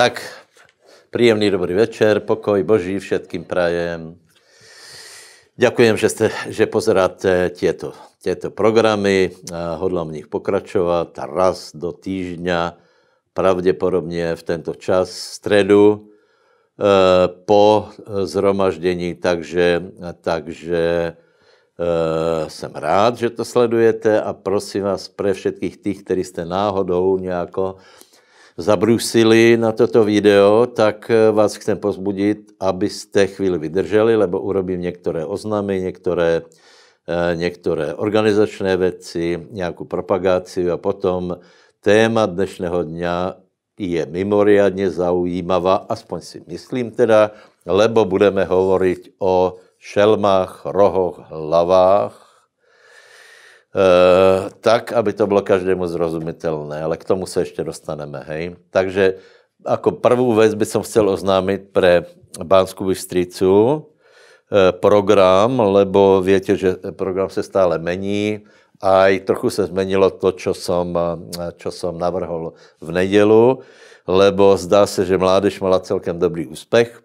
Tak, příjemný dobrý večer, pokoj Boží všetkým prajem. Ďakujem, že, ste, že pozeráte tieto, tieto programy. Hodlám v nich pokračovat raz do týždňa, pravděpodobně v tento čas, středu, e, po zhromaždění, takže, takže e, jsem rád, že to sledujete a prosím vás pre všetkých tých, kteří jste náhodou nějako zabrusili na toto video, tak eh, vás chcem pozbudit, abyste chvíli vydrželi, lebo urobím některé oznamy, některé, eh, některé organizačné věci, nějakou propagaci a potom téma dnešného dňa je mimoriadně zaujímavá, aspoň si myslím teda, lebo budeme hovorit o šelmách, rohoch, hlavách, Eh, tak, aby to bylo každému zrozumitelné, ale k tomu se ještě dostaneme, hej. Takže jako prvú věc by som chtěl oznámit pre Bánsku Bystricu eh, program, lebo viete, že program se stále mení. A i trochu se změnilo to, čo som, čo eh, som navrhol v nedělu, lebo zdá se, že mládež měla celkem dobrý úspěch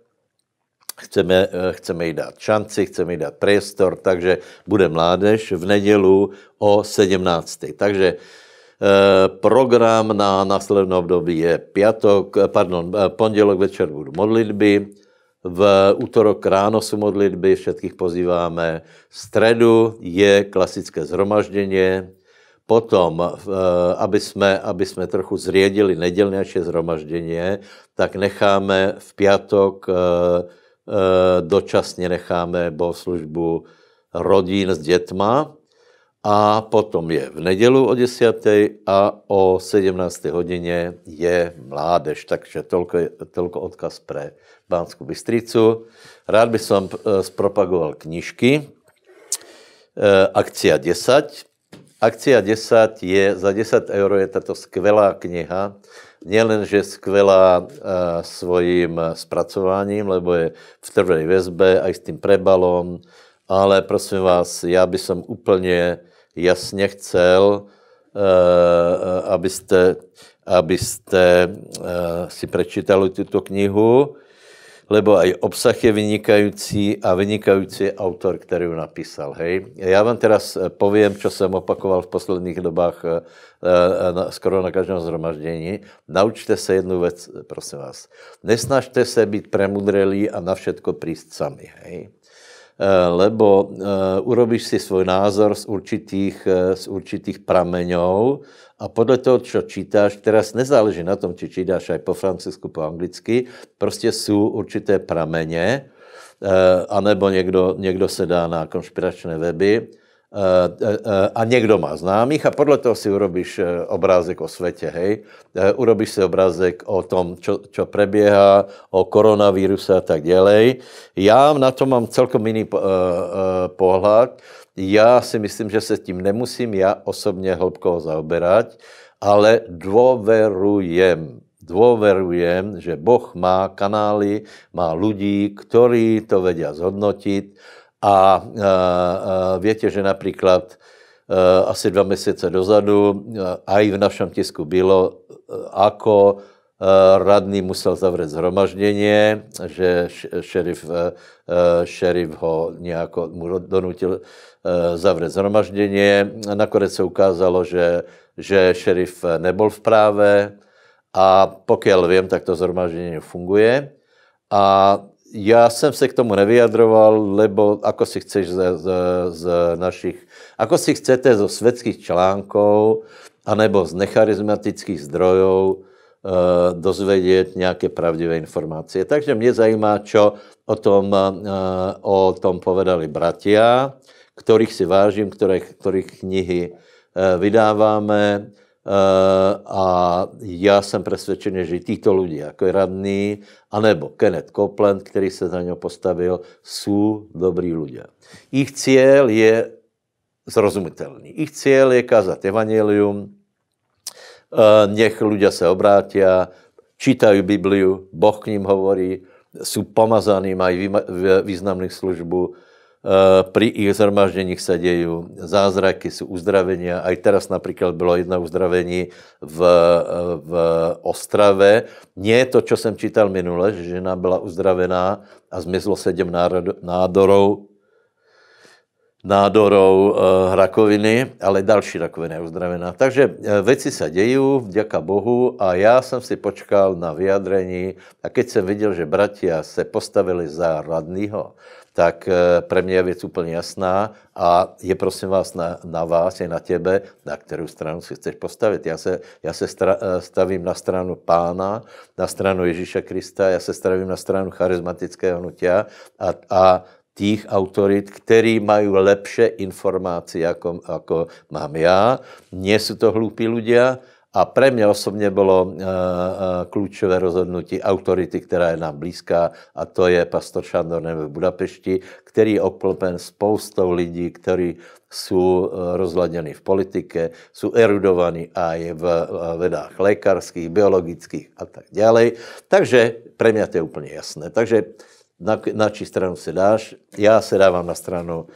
chceme, eh, chceme jí dát šanci, chceme jí dát priestor, takže bude mládež v nedělu o 17. Takže eh, program na následné období je pětok, eh, pardon, pondělok večer budou modlitby, v útorok ráno jsou modlitby, všetkých pozýváme. V středu je klasické zhromaždění, Potom, aby jsme, aby jsme trochu zriedili nedělnější zhromaždění, tak necháme v pátek Eh, dočasně necháme bohoslužbu rodin s dětma a potom je v nedělu o 10. a o 17. hodině je mládež. Takže tolko, tolko odkaz pre Bánsku Bystricu. Rád bych som spropagoval eh, knížky. Eh, akcia 10 Akcia 10 je, za 10 euro je tato skvělá kniha, že skvělá uh, svojím zpracováním, lebo je v trvé vězbe a i s tím prebalom, ale prosím vás, já by som úplně jasně chcel, uh, abyste, abyste uh, si prečítali tuto knihu, lebo aj obsah je vynikající a vynikající je autor, který ho napísal. Hej. Já vám teraz eh, povím, co jsem opakoval v posledních dobách eh, eh, skoro na každém zhromaždění. Naučte se jednu věc, prosím vás. Nesnažte se být premudrelí a na všetko príst sami. Hej lebo urobíš si svůj názor z určitých, z určitých prameňov, a podle toho, co čítáš, teraz nezáleží na tom, či čítáš aj po francouzsku, po anglicky, prostě jsou určité prameně, eh, anebo někdo, někdo se dá na konšpiračné weby eh, eh, a někdo má známých a podle toho si urobíš obrázek o světě, hej. Urobíš si obrázek o tom, čo, čo preběhá, o koronavíruse a tak dělej. Já na to mám celkom jiný pohled, já si myslím, že se tím nemusím já osobně hlubko zaoberat, ale dôverujem, dôverujem, že Boh má kanály, má lidi, kteří to vedia zhodnotit a, a, a víte, že například asi dva měsíce dozadu, a i v našem tisku bylo, ako radný musel zavřít zhromaždění, že šerif, šerif ho nějak donutil Eh, Zavře zhromaždění. Nakonec se ukázalo, že, že šerif nebyl v práve a pokud vím, tak to zhromaždění funguje. A já jsem se k tomu nevyjadroval, lebo ako si chceš z, z, z našich, ako si chcete zo světských článků anebo z necharizmatických zdrojů e, dozvědět nějaké pravdivé informace. Takže mě zajímá, co o tom, e, o tom povedali bratia kterých si vážím, kterých, kterých knihy eh, vydáváme eh, a já jsem přesvědčený, že títo lidi, jako je radný, anebo Kenneth Copeland, který se za něho postavil, jsou dobrý lidé. Ich cíl je zrozumitelný. Ich cíl je kázat evangelium, eh, nech lidé se obrátí, čítají Bibliu, Boh k ním hovorí, jsou pomazaní, mají významných službu, Eh, pri ich zhromaždeních sa dejú zázraky, sú uzdravenia. Aj teraz napríklad bylo jedno uzdravení v, eh, v Ostrave. Nie to, čo som čítal minule, že žena byla uzdravená a zmizlo sedem nádorov, nádorou eh, rakoviny, ale další rakovina je uzdravená. Takže věci se dějí, vďaka Bohu, a já jsem si počkal na vyjadrení a keď jsem viděl, že bratia se postavili za radného, tak eh, pro mě je věc úplně jasná a je prosím vás na, na vás, je na těbe, na kterou stranu si chceš postavit. Já se, já se stra, eh, stavím na stranu pána, na stranu Ježíše Krista, já se stavím na stranu charismatického hnutia a, a těch autorit, který mají lepší informace, jako, jako mám já. Nie jsou to hlupí lidé, a pro mě osobně bylo eh, eh, klíčové rozhodnutí autority, která je nám blízká, a to je pastor Šandor v Budapešti, který je obklopen spoustou lidí, kteří jsou eh, rozladěni v politike, jsou erudovaní a je v vedách lékařských, biologických a tak dále. Takže pro mě to je úplně jasné. Takže na, na čí stranu se dáš? Já se dávám na stranu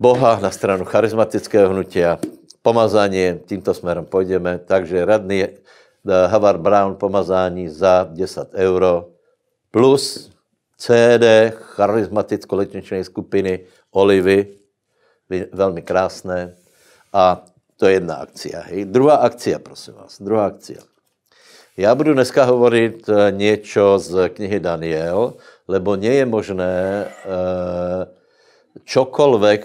Boha, na stranu charizmatického hnutia pomazání, tímto směrem půjdeme. Takže radný eh, Havard Brown pomazání za 10 euro plus CD charizmatické letniční skupiny Olivy, velmi krásné. A to je jedna akcia. Hej. Druhá akcia, prosím vás, druhá akcia. Já budu dneska hovorit eh, něco z knihy Daniel, lebo nie je možné eh, čokoľvek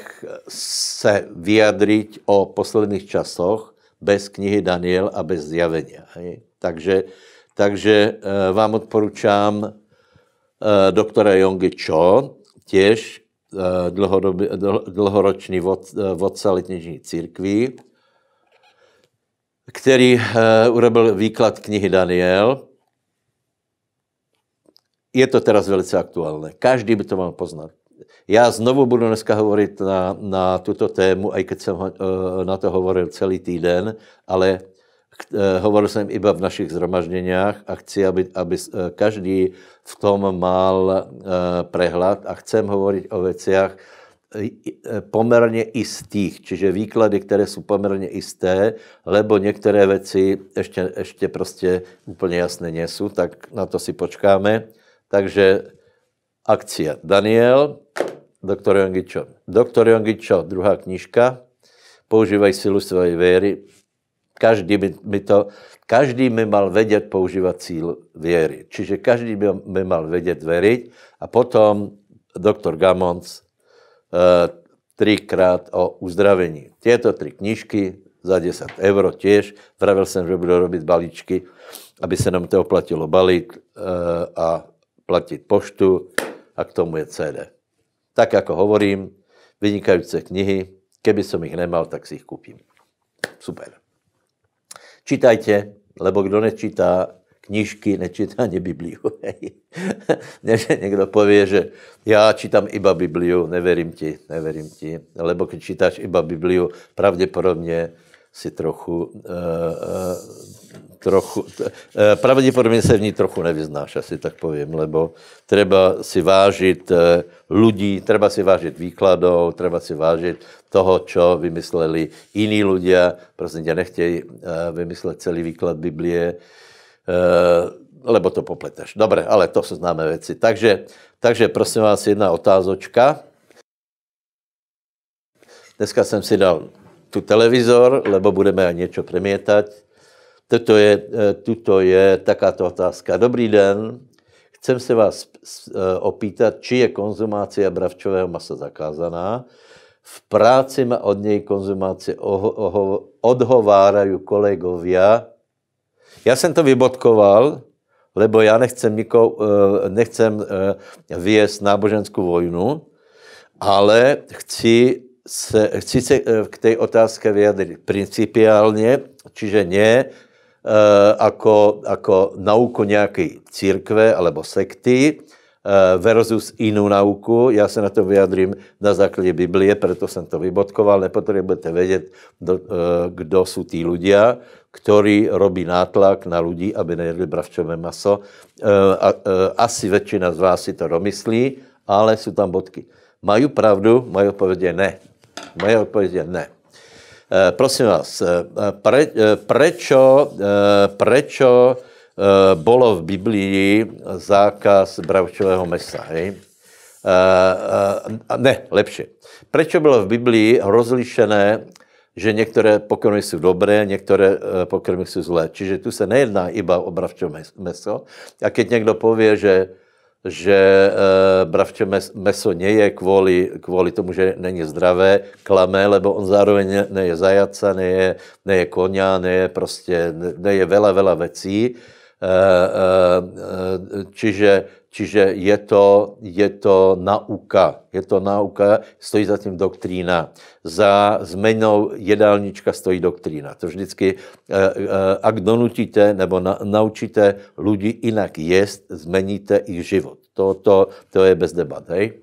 se vyjadriť o posledných časoch bez knihy Daniel a bez zjavenia. Takže, takže eh, vám odporučám eh, doktora Jongi Cho, těž eh, dlouhoroční dlhoročný vodca letniční církví, který urobil výklad knihy Daniel. Je to teraz velice aktuální. Každý by to mal poznat. Já znovu budu dneska hovorit na, na tuto tému, i když jsem eh, na to hovoril celý týden, ale eh, hovoril jsem iba v našich zhromažděních a chci, aby, aby eh, každý v tom mal prehlad a chcem hovorit o věcech poměrně istých, čiže výklady, které jsou poměrně isté, lebo některé věci ještě, ještě prostě úplně jasné nejsou, tak na to si počkáme. Takže akcie. Daniel, doktor Jongičo. Doktor Jongičo, druhá knižka, používaj silu svojej věry. Každý by, by to, každý by mal vědět používat cíl věry. Čiže každý by, by mal vědět věřit. A potom doktor Gamons, eh, třikrát trikrát o uzdravení. Tieto tri knižky za 10 euro tiež. Vravil jsem, že budu robit balíčky, aby se nám to oplatilo balit eh, a platit poštu a k tomu je CD. Tak jako hovorím, vynikající knihy. Keby som ich nemal, tak si ich kúpim. Super. Čítajte, lebo kdo nečítá knižky, nečítá ani Bibliu. ne, že někdo pově, že já čítám iba Bibliu, neverím ti, neverím ti. Lebo když čítáš iba Bibliu, pravděpodobně si trochu uh, uh, trochu, eh, pravděpodobně se v ní trochu nevyznáš, asi tak povím, lebo treba si vážit eh, lidí, treba si vážit výkladů, treba si vážit toho, co vymysleli jiní lidé. Prosím tě, nechtějí eh, vymyslet celý výklad Biblie, lebo to popleteš. Dobře, ale to jsou známé věci. Takže, takže prosím vás, jedna otázočka. Dneska jsem si dal tu televizor, lebo budeme něco premětať. Toto je, eh, tuto je takáto otázka. Dobrý den, chcem se vás eh, opýtat, či je konzumácia bravčového masa zakázaná. V práci ma od něj konzumácie odhovárají kolegovia. Já jsem to vybodkoval, lebo já nechcem, nikoho, eh, nechcem vyjet náboženskou vojnu, ale chci se, chci se k té otázce vyjadřit principiálně, čiže ne Eh, ako, ako nauku nějaké církve alebo sekty eh, versus jinou nauku. Já se na to vyjadrím na základě Biblie, proto jsem to vybodkoval. Nepotřebujete vědět, eh, kdo jsou tí ľudia, ktorí robí nátlak na lidi, aby nejedli bravčové maso. Asi většina z vás si to domyslí, ale jsou tam bodky. Mají pravdu, moje odpověď je ne. Moje odpověď je ne. Eh, prosím vás, eh, pre, eh, prečo, prečo bolo v Biblii zákaz bravčového mesa? Hej? Ne, lepšie. Prečo bylo v Biblii rozlišené, že některé pokrmy jsou dobré, některé pokrmy jsou zlé. Čiže tu se nejedná iba o bravčové meso. A keď někdo pově, že že eh, bravče meso neje kvůli, kvůli tomu, že není zdravé, klame, lebo on zároveň neje zajaca, neje, neje konia, neje prostě, neje vela, vela vecí. Čiže, čiže je, to, je to nauka. Je to nauka, stojí za tím doktrína. Za zmenou jedálnička stojí doktrína. To vždycky, eh, eh, ak donutíte nebo na, naučíte lidi jinak jíst, zmeníte jejich život. To, to, to je bez debat. Hej?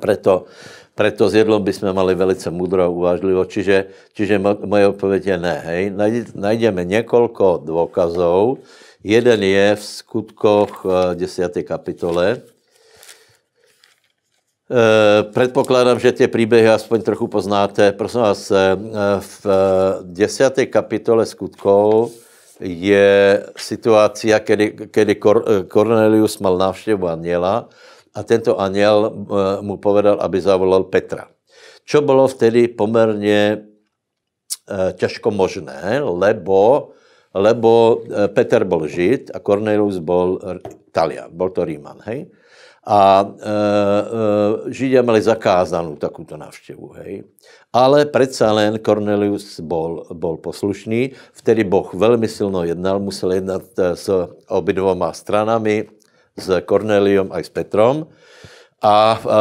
Preto, preto s jedlom bychom mali velice mudro a uvážlivo. Čiže, čiže moje odpověď je ne. Hej? Najdeme několik dôkazov, Jeden je v skutkoch 10. Eh, kapitole. Eh, předpokládám, že ty příběhy aspoň trochu poznáte. Prosím vás, eh, v 10. kapitole skutkou je situace, kdy, kdy Cornelius mal návštěvu aněla a tento aněl mu povedal, aby zavolal Petra. Čo bylo vtedy poměrně těžko možné, lebo lebo eh, Peter bol Žid a Cornelius bol Talian, bol to Ríman, hej? A e, eh, e, eh, Židia mali zakázanú takúto návštevu, hej. Ale predsa len Cornelius bol, bol poslušný, vtedy Boh veľmi silno jednal, musel jednat s obidvoma stranami, s Corneliom aj s Petrom. A e, e,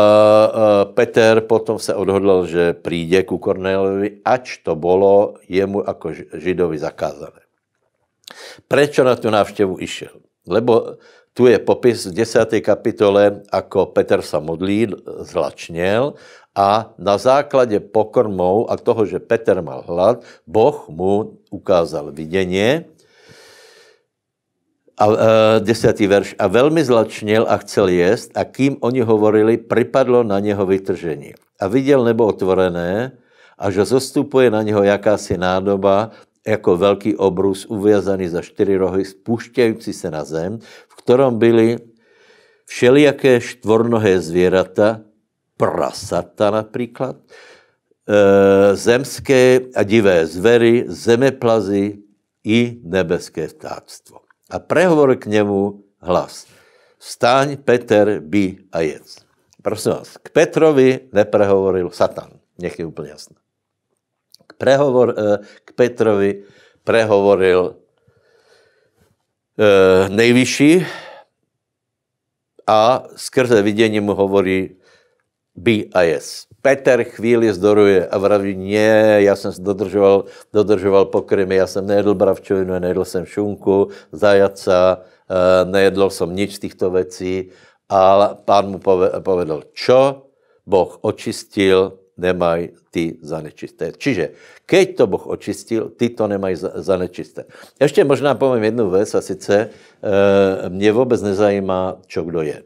Peter potom se odhodlal, že príde ku Corneliovi, ač to bolo jemu jako Židovi zakázané. Prečo na tu návštěvu išel? Lebo tu je popis v 10. kapitole, ako Peter sa modlí, zlačněl a na základě pokrmou a toho, že Peter mal hlad, Boh mu ukázal videnie, a, e, desátý verš. A velmi zlačněl a chcel jíst a kým oni hovorili, připadlo na něho vytržení. A viděl nebo otvorené a že zostupuje na něho jakási nádoba jako velký obrus uvězaný za čtyři rohy, spuštějící se na zem, v kterém byly všelijaké štvornohé zvěrata, prasata například, eh, zemské a divé zvery, zemeplazy i nebeské vtáctvo. A prehovor k němu hlas. Vstaň, Peter, by a jedz. Prosím vás, k Petrovi neprehovoril Satan. Nech je úplně jasné prehovor, eh, k Petrovi prehovoril eh, nejvyšší a skrze vidění mu hovorí B a S. Peter chvíli zdoruje a vraví, ne, já jsem dodržoval, dodržoval pokrymy, já jsem nejedl bravčovinu, nejedl jsem šunku, zajaca, eh, nejedl jsem nič z těchto věcí. A pán mu povedl, čo Boh očistil, nemají ty zanečisté. Čiže keď to Boh očistil, ty to nemají zanečisté. Ještě možná povím jednu věc a sice e, mě vůbec nezajímá, čo kdo je.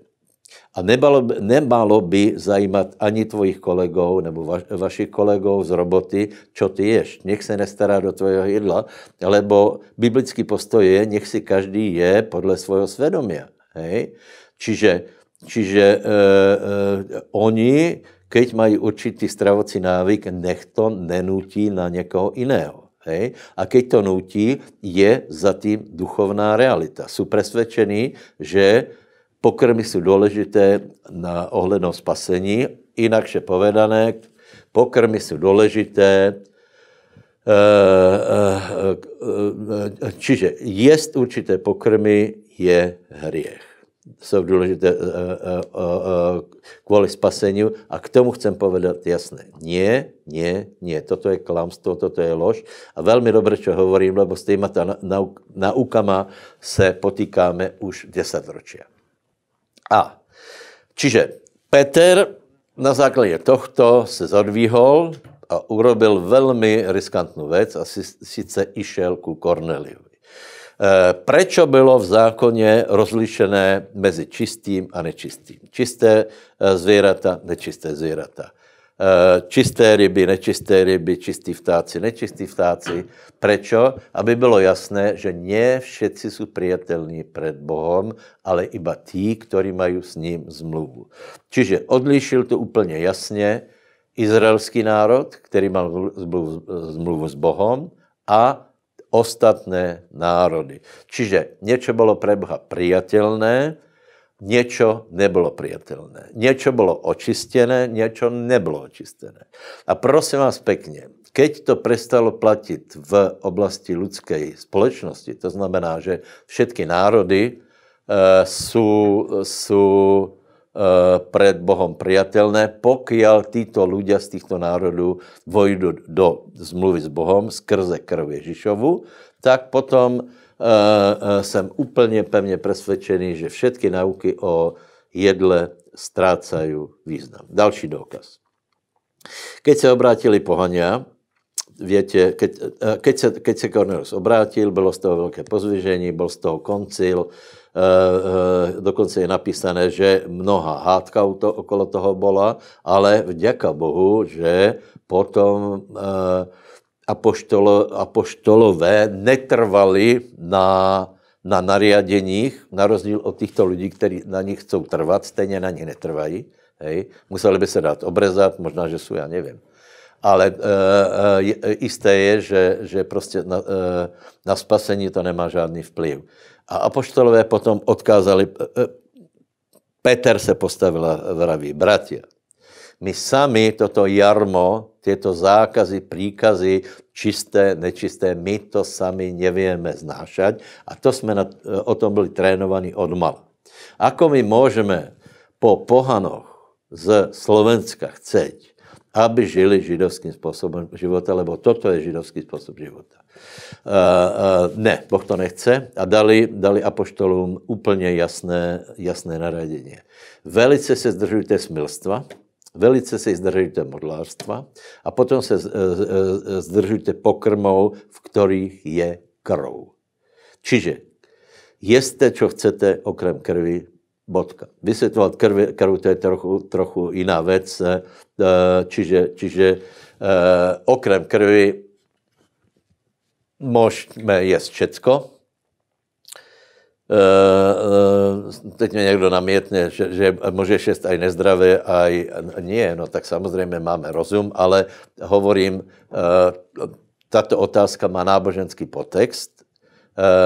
A nebalo, nemalo by zajímat ani tvojich kolegov nebo va, vašich kolegov z roboty, čo ty ješ. Nech se nestará do tvojho jídla, lebo biblický postoj je, nech si každý je podle svého svědomí. Hej? Čiže, čiže e, e, oni keď mají určitý stravovací návyk, nech to nenutí na někoho jiného. Hej? A keď to nutí, je za tím duchovná realita. Jsou přesvědčení, že pokrmy jsou důležité na ohledno spasení, inakše povedané, pokrmy jsou důležité, eh, eh, eh, čiže jest určité pokrmy je hriech jsou důležité eh, eh, eh, kvůli spasení a k tomu chcem povedat jasné. Nie, nie, nie. Toto je klamstvo, toto je lož a velmi dobře, čo hovorím, lebo s týma naukama se potýkáme už 10 ročia. A čiže Peter na základě tohto se zodvíhol a urobil velmi riskantnou věc a sice išel ku Korneliu. Eh, Proč bylo v zákoně rozlišené mezi čistým a nečistým? Čisté eh, zvířata, nečisté zvířata, eh, Čisté ryby, nečisté ryby, čistí vtáci, nečistí vtáci. Proč? Aby bylo jasné, že ne všetci jsou přijatelní před Bohem, ale iba tí, kteří mají s ním zmluvu. Čiže odlišil to úplně jasně izraelský národ, který mal zmluvu s Bohem, a ostatné národy. Čiže něco bylo pro Boha přijatelné, něco nebylo přijatelné. něco bylo očistené, něco nebylo očistené. A prosím vás pekne, keď to přestalo platit v oblasti lidské společnosti, to znamená, že všetky národy eh, jsou uh, Eh, pred Bohom priateľné, pokiaľ títo ľudia z týchto národů vojdu do zmluvy s Bohom skrze krv Ježišovu, tak potom eh, eh, jsem úplně pevně přesvědčený, že všetky nauky o jedle ztrácají význam. Další důkaz. Keď se obrátili pohania, větě, keď, keď, se, keď se Cornelius obrátil, bylo z toho velké pozvěžení, byl z toho koncil, Eh, eh, dokonce je napísané, že mnoha hádka to, okolo toho byla, ale vďaka Bohu, že potom eh, apoštolo, apoštolové netrvali na, na nariadeních, na rozdíl od těchto lidí, kteří na nich chcou trvat, stejně na nich netrvají. Hej. Museli by se dát obrezat, možná, že jsou, já nevím. Ale e, e, jisté je, že, že prostě na, e, na spasení to nemá žádný vplyv. A apoštolové potom odkázali, e, e, Petr se postavil a vraví, bratia, my sami toto jarmo, tyto zákazy, příkazy, čisté, nečisté, my to sami nevíme znášať a to jsme na, e, o tom byli trénovaní od mala. Ako my můžeme po pohanoch z Slovenska chceť, aby žili židovským způsobem života, lebo toto je židovský způsob života. Uh, uh, ne, Boh to nechce a dali, dali apoštolům úplně jasné, jasné naradění. Velice se zdržujte smilstva, velice se zdržujte modlářstva a potom se eh, zdržujte pokrmou, v kterých je krv. Čiže jeste, čo chcete, okrem krvi, Bodka. Vysvětlovat krvi, krvi, to je trochu, trochu jiná věc. Eh, čiže, čiže eh, okrem krvi můžeme jíst všecko, eh, teď mě někdo namětne, že, že můžeš jíst aj nezdravé, aj nie, no tak samozřejmě máme rozum, ale hovorím, tato otázka má náboženský potext,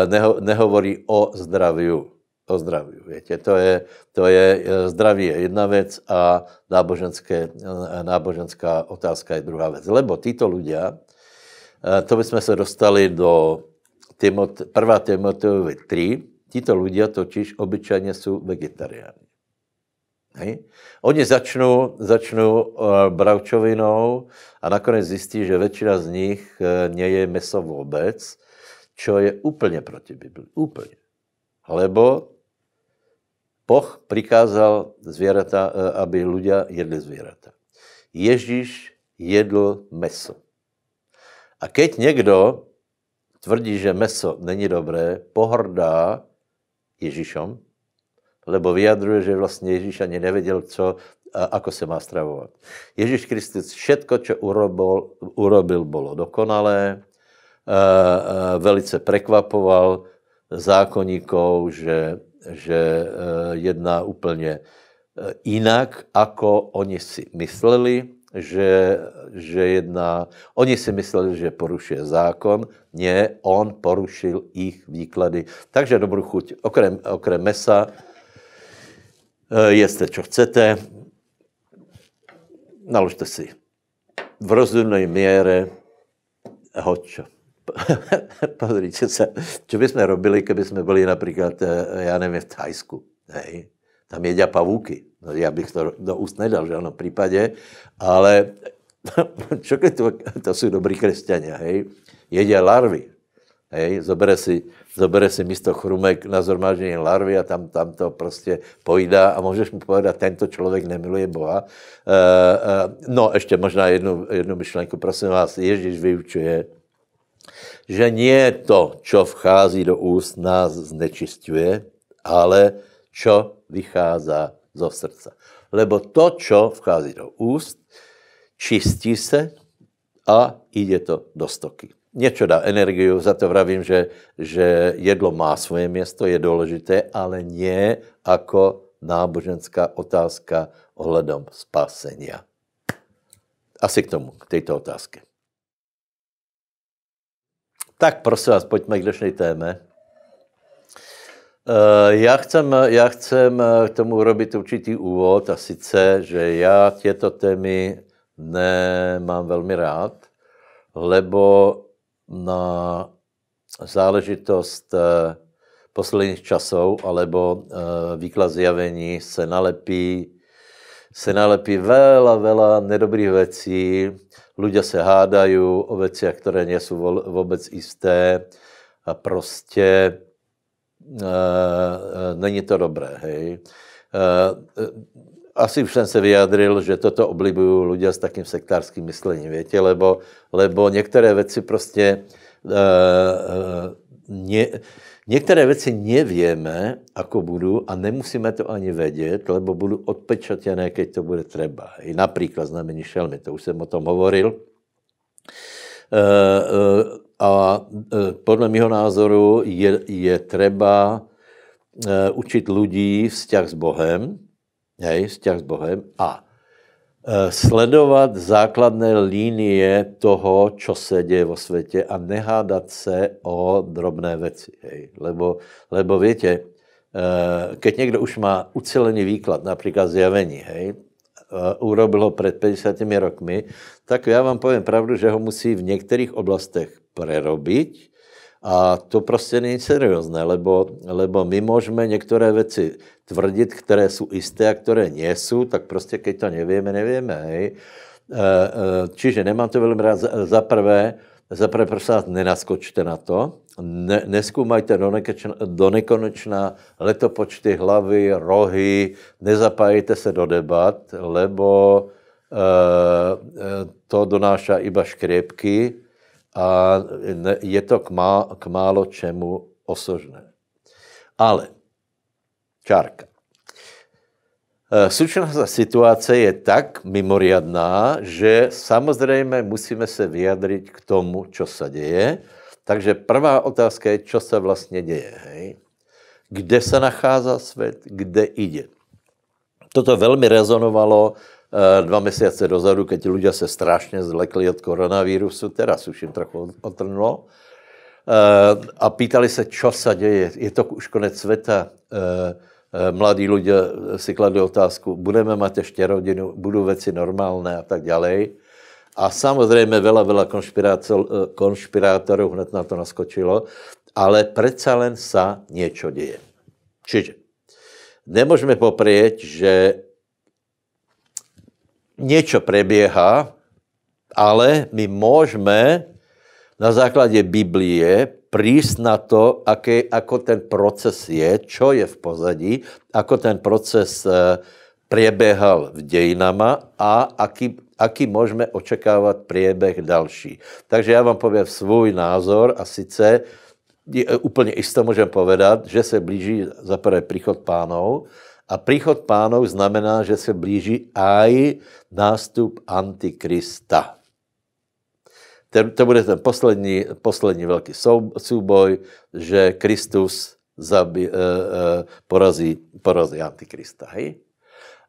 neho, nehovorí o zdraviu o zdraví. Větě, to je, to je, e, zdraví. je jedna věc a náboženské, e, náboženská otázka je druhá věc. Lebo títo ľudia, e, to by jsme se dostali do 1. Timoteovi 3, títo ľudia totiž obyčejně jsou vegetariáni. Hej. Oni začnou, začnou bravčovinou a nakonec zjistí, že většina z nich neje meso vůbec, čo je úplně proti Biblii. Úplně. Lebo Boh prikázal zvířata, eh, aby lidé jedli zvieratá. Ježíš jedl meso. A keď někdo tvrdí, že meso není dobré, pohrdá Ježíšom, lebo vyjadruje, že vlastně Ježíš ani nevěděl, co, a ako se má stravovat. Ježíš Kristus všetko, čo urobil, urobil bylo dokonalé, eh, eh, velice prekvapoval zákonníkov, že že eh, jedná úplně eh, jinak, ako oni si mysleli, že, že jedná, oni si mysleli, že porušuje zákon, ne, on porušil jejich výklady. Takže dobrou chuť, okrem, okrem mesa, eh, jeste, co chcete, naložte si v rozumné míře hoď podívejte se, co bychom robili, kdyby jsme byli například, eh, já nevím, v Thajsku. Hej. Tam jedia pavúky. No, já bych to do úst nedal, že ano, v případě, ale čo keď to, to jsou dobrý křesťania, hej. Jedia larvy, Hej, zobere si, zobere si místo chrumek na zhromáždění larvy a tam, tam to prostě pojídá a můžeš mu povedat, tento člověk nemiluje Boha. E, e, no, ještě možná jednu, jednu myšlenku, prosím vás, Ježíš vyučuje že nie to, čo vchází do úst, nás znečistuje, ale čo vychází zo srdca. Lebo to, čo vchází do úst, čistí se a jde to do stoky. Něco dá energiu, za to vravím, že, že jedlo má svoje město, je důležité, ale nie jako náboženská otázka ohledom spasenia. Asi k tomu, k této otázce. Tak prosím vás, pojďme k dnešní téme. Já chcem, já chcem eh, k tomu urobit určitý úvod a sice, že já těto témy nemám velmi rád, lebo na záležitost eh, posledních časů, alebo eh, výklad zjavení se nalepí, se nalepí vela, vela nedobrých věcí, Ľudia se hádají o věcech, které nejsou vůbec jisté. A prostě e, není to dobré. Hej. E, asi už jsem se vyjadril, že toto oblibují lidé s takým sektárským myslením, větě, lebo, lebo některé věci prostě e, e, ne, Některé věci nevíme, ako budou, a nemusíme to ani vědět, lebo budou odpečatěné, keď to bude třeba. I například znamení šelmy, to už jsem o tom hovoril. E, e, a eh, podle mého názoru je, je treba učit lidí vzťah s Bohem, hej, vzťah s Bohem a Eh, sledovat základné linie toho, co se děje vo světě a nehádat se o drobné věci. Hej. Lebo, lebo víte, eh, keď někdo už má ucelený výklad, například zjavení, hej, eh, urobil ho před 50 rokmi, tak já vám povím pravdu, že ho musí v některých oblastech prerobit. A to prostě není seriózne, lebo, lebo my můžeme některé věci tvrdit, které jsou jisté a které nejsou, tak prostě keď to nevíme, nevíme. Hej. E, e, čiže nemám to velmi rád za prvé, za prvé prosím nenaskočte na to, ne, neskúmajte do, nekonečna, do nekonečna letopočty hlavy, rohy, nezapájejte se do debat, lebo e, e to donáša iba škriepky, a je to k, má, k málo čemu osožné. Ale, čárka. Eh, Současná situace je tak mimoriadná, že samozřejmě musíme se vyjadřit k tomu, co se děje. Takže prvá otázka je, co se vlastně děje. Hej? Kde se nachází svět, kde jde. Toto velmi rezonovalo Eh, dva měsíce dozadu, keď lidé se strašně zlekli od koronavírusu, teraz už jim trochu otrnulo, eh, a pýtali se, co se děje, je to už konec světa, eh, mladí lidé si kladli otázku, budeme mít ještě rodinu, budou věci normálné a tak dále. A samozřejmě vela, vela konšpirátorů hned na to naskočilo, ale přece len sa něco děje. Čiže nemůžeme poprieť, že Něco preběhá, ale my můžeme na základě Biblie prísť na to, aké, ako ten proces je, čo je v pozadí, ako ten proces eh, prebiehal v dejinama a aký, aký môžeme očakávať priebeh další. Takže ja vám poviem svůj názor a sice je, eh, úplně isto můžem povedat, že se blíží za prvé příchod pánov, a příchod pánov znamená, že se blíží aj nástup Antikrista. Ten, to bude ten poslední, poslední velký sou, souboj, že Kristus zabi, e, e, porazí, porazí Antikrista. Hej?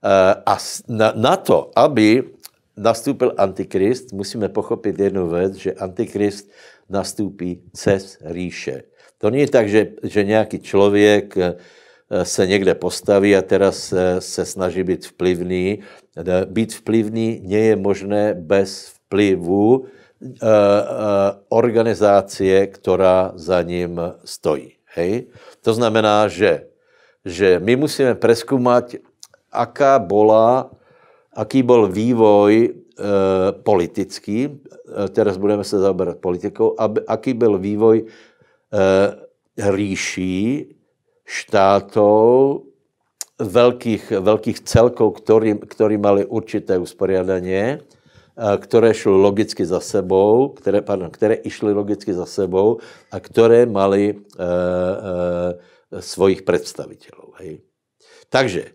E, a na, na to, aby nastoupil Antikrist, musíme pochopit jednu věc, že Antikrist nastoupí cez říše. To není tak, že, že nějaký člověk Eh, se někde postaví a teraz se, se snaží být vplyvný. Eh, být vplyvný nie je možné bez vplyvu eh, organizácie, která za ním stojí. Hej? To znamená, že, že my musíme preskúmať, aká bola, aký bol vývoj politický, teraz budeme se zaoberat politikou, aby, aký byl vývoj e, říší štátov, veľkých, veľkých celkov, ktorí, ktorí mali určité usporiadanie, které šlo logicky za sebou, které, pardon, které išly logicky za sebou a které mali e, e, svojich představitelů. Takže e,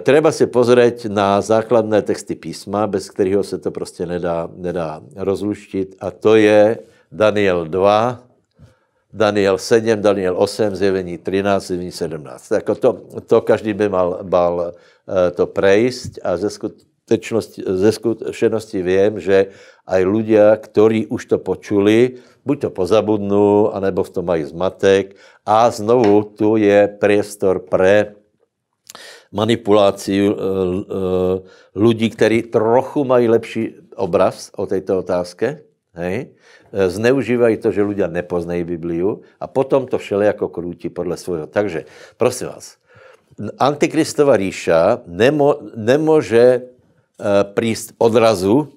treba si pozrieť na základné texty písma, bez kterého se to prostě nedá, nedá rozluštit a to je Daniel 2, Daniel 7, Daniel 8, zjevení 13, zjevení 17. Tak jako to, to každý by mal, mal eh, to prejsť a ze skutečnosti, ze skutečnosti vím, že aj ľudia, kteří už to počuli, buď to pozabudnou, anebo v tom mají zmatek. A znovu tu je priestor pre manipulaci eh, lidí, eh, kteří trochu mají lepší obraz o této otázce. Hej? Eh, zneužívají to, že lidé nepoznají Bibliu a potom to všele jako krůti podle svého. Takže, prosím vás, antikristová ríša nemo, nemůže eh, prísť odrazu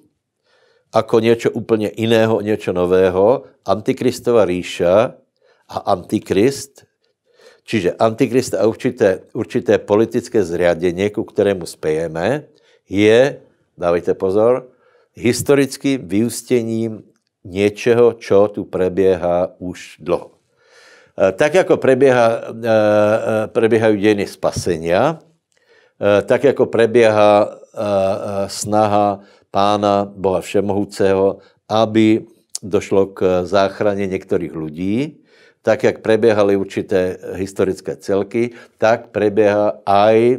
jako něco úplně jiného, něco nového. Antikristová ríša a antikrist, čiže antikrist a určité, určité politické zriadenie, ku kterému spějeme, je, dávejte pozor, historickým vyústěním Něčeho, co tu preběhá už dlouho. Eh, tak jako eh, eh, preběhají dějiny spasenia, tak jako preběhá snaha Pána Boha Všemohúceho, aby došlo k záchraně některých lidí, tak jak preběhaly určité historické celky, tak preběhá aj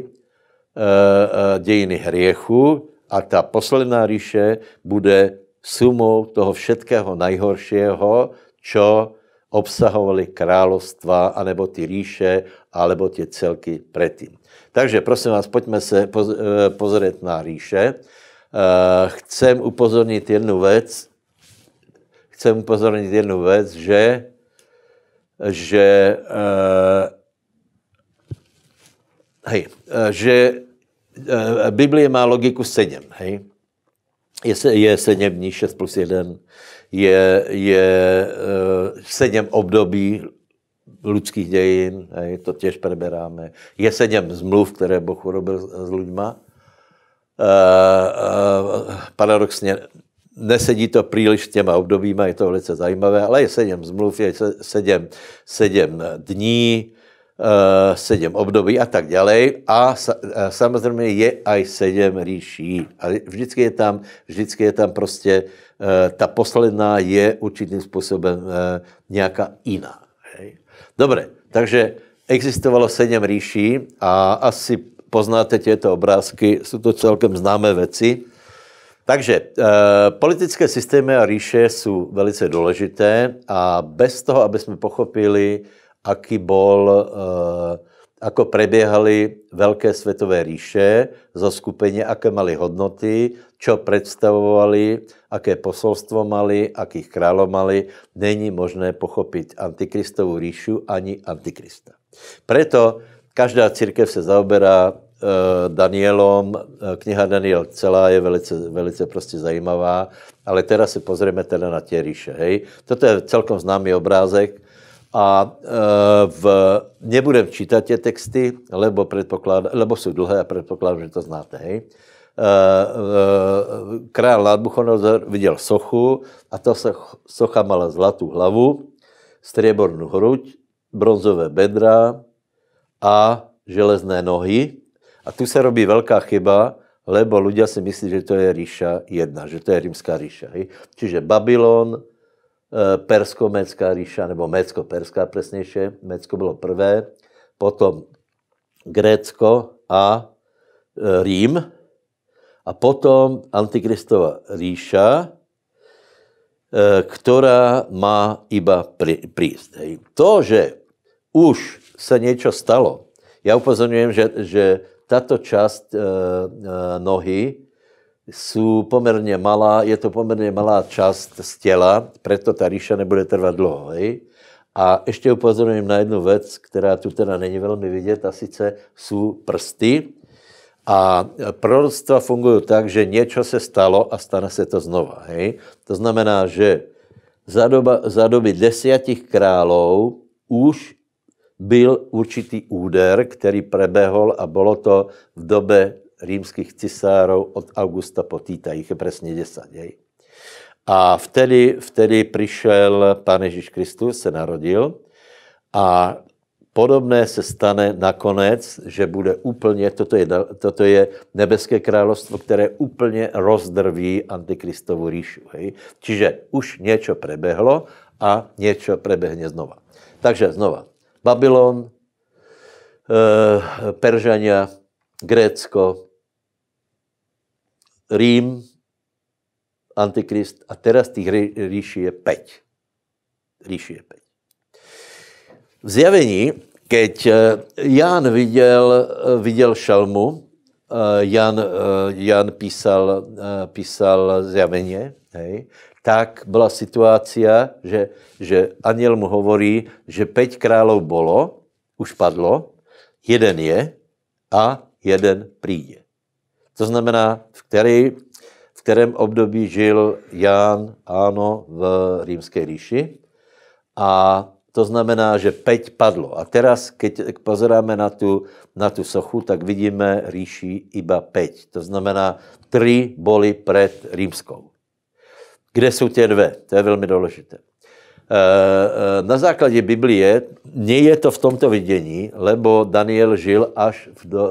dějiny hriechu a ta posledná ríše bude sumou toho všetkého najhoršieho, čo obsahovali královstva, anebo ty říše, alebo ty celky předtím. Takže prosím vás, pojďme se eh, pozrieť na říše. Eh, chcem upozornit jednu věc, chcem upozornit jednu věc, že, že, eh, hej, že Biblie má logiku 7, hej je, je dní, 6 plus jeden, je, je eh, sedm období lidských dějin, hej, to těž preberáme, je sedm zmluv, které Boh urobil s lidma. Eh, eh, paradoxně nesedí to příliš s těma obdobíma, je to velice zajímavé, ale je sedm zmluv, je sedm, sedm dní, Eh, sedm období a tak dále. A, eh, samozřejmě je aj sedm říší. A vždycky je tam, vždycky je tam prostě, eh, ta posledná je určitým způsobem nějaká jiná. Dobře, takže existovalo sedm říší a asi poznáte tyto obrázky, jsou to celkem známé věci. Takže e, politické systémy a říše jsou velice důležité a bez toho, aby jsme pochopili, aký bol, eh, ako prebiehali velké světové říše, skupenia, aké mali hodnoty, čo představovali, aké posolstvo mali, akých králov mali. Není možné pochopit antikristovú říšu ani antikrista. Preto každá církev se zaoberá eh, Danielom, eh, kniha Daniel celá je velice, velice prostě zajímavá, ale teraz si pozrieme teda na tě ríše, hej. Toto je celkom známý obrázek, a e, v nebudem čítat tě texty, lebo, predpoklad, lebo sú dlhé a předpokládám, že to znáte. Hej? E, e, král Nadbuchonozor viděl sochu a ta socha mala zlatou hlavu, striebornou hruď, bronzové bedra a železné nohy. A tu se robí velká chyba, lebo ľudia si myslí, že to je ríša jedna, že to je rímská ríša. Čiže Babylon, Eh, persko mecká ríša, nebo mecko perská přesnější, Mecko bylo prvé, potom Grécko a eh, Rím, a potom Antikristova ríša, eh, která má iba prísť. To, že už se něco stalo, já upozorňujem, že, že tato část nohy jsou poměrně malá, je to poměrně malá část z těla, proto ta rýša nebude trvat dlouho. Hej? A ještě upozorním na jednu věc, která tu teda není velmi vidět, a sice jsou prsty. A proroctva fungují tak, že něco se stalo a stane se to znova. Hej? To znamená, že za, doba, za doby desiatich králov už byl určitý úder, který prebehol a bylo to v době rímských cisárov od Augusta po Týta, jich je přesně 10. Jej. A vtedy, vtedy přišel Pán Ježíš Kristus, se narodil a podobné se stane nakonec, že bude úplně, toto je, toto je nebeské královstvo, které úplně rozdrví antikristovu říšu. Hej? Čiže už něco prebehlo a něco prebehne znova. Takže znova, Babylon, eh, Peržania, Grécko, Rím, Antikrist a teraz těch ríši je 5. Ríši je 5. V zjavení, keď eh, Ján viděl, eh, viděl šelmu, eh, Jan, Jan písal, písal zjaveně, hej, tak byla situácia, že, že aniel mu hovorí, že pět králov bolo, už padlo, jeden je a jeden přijde. To znamená, v, který, v kterém období žil Ján Áno v Římské říši. A to znamená, že peť padlo. A teraz, keď pozeráme na tu, na tu sochu, tak vidíme říši iba peť. To znamená, tři boli před rímskou. Kde jsou tě dve? To je velmi důležité. Eh, eh, na základě Biblie nie je to v tomto vidění, lebo Daniel žil až v do, eh,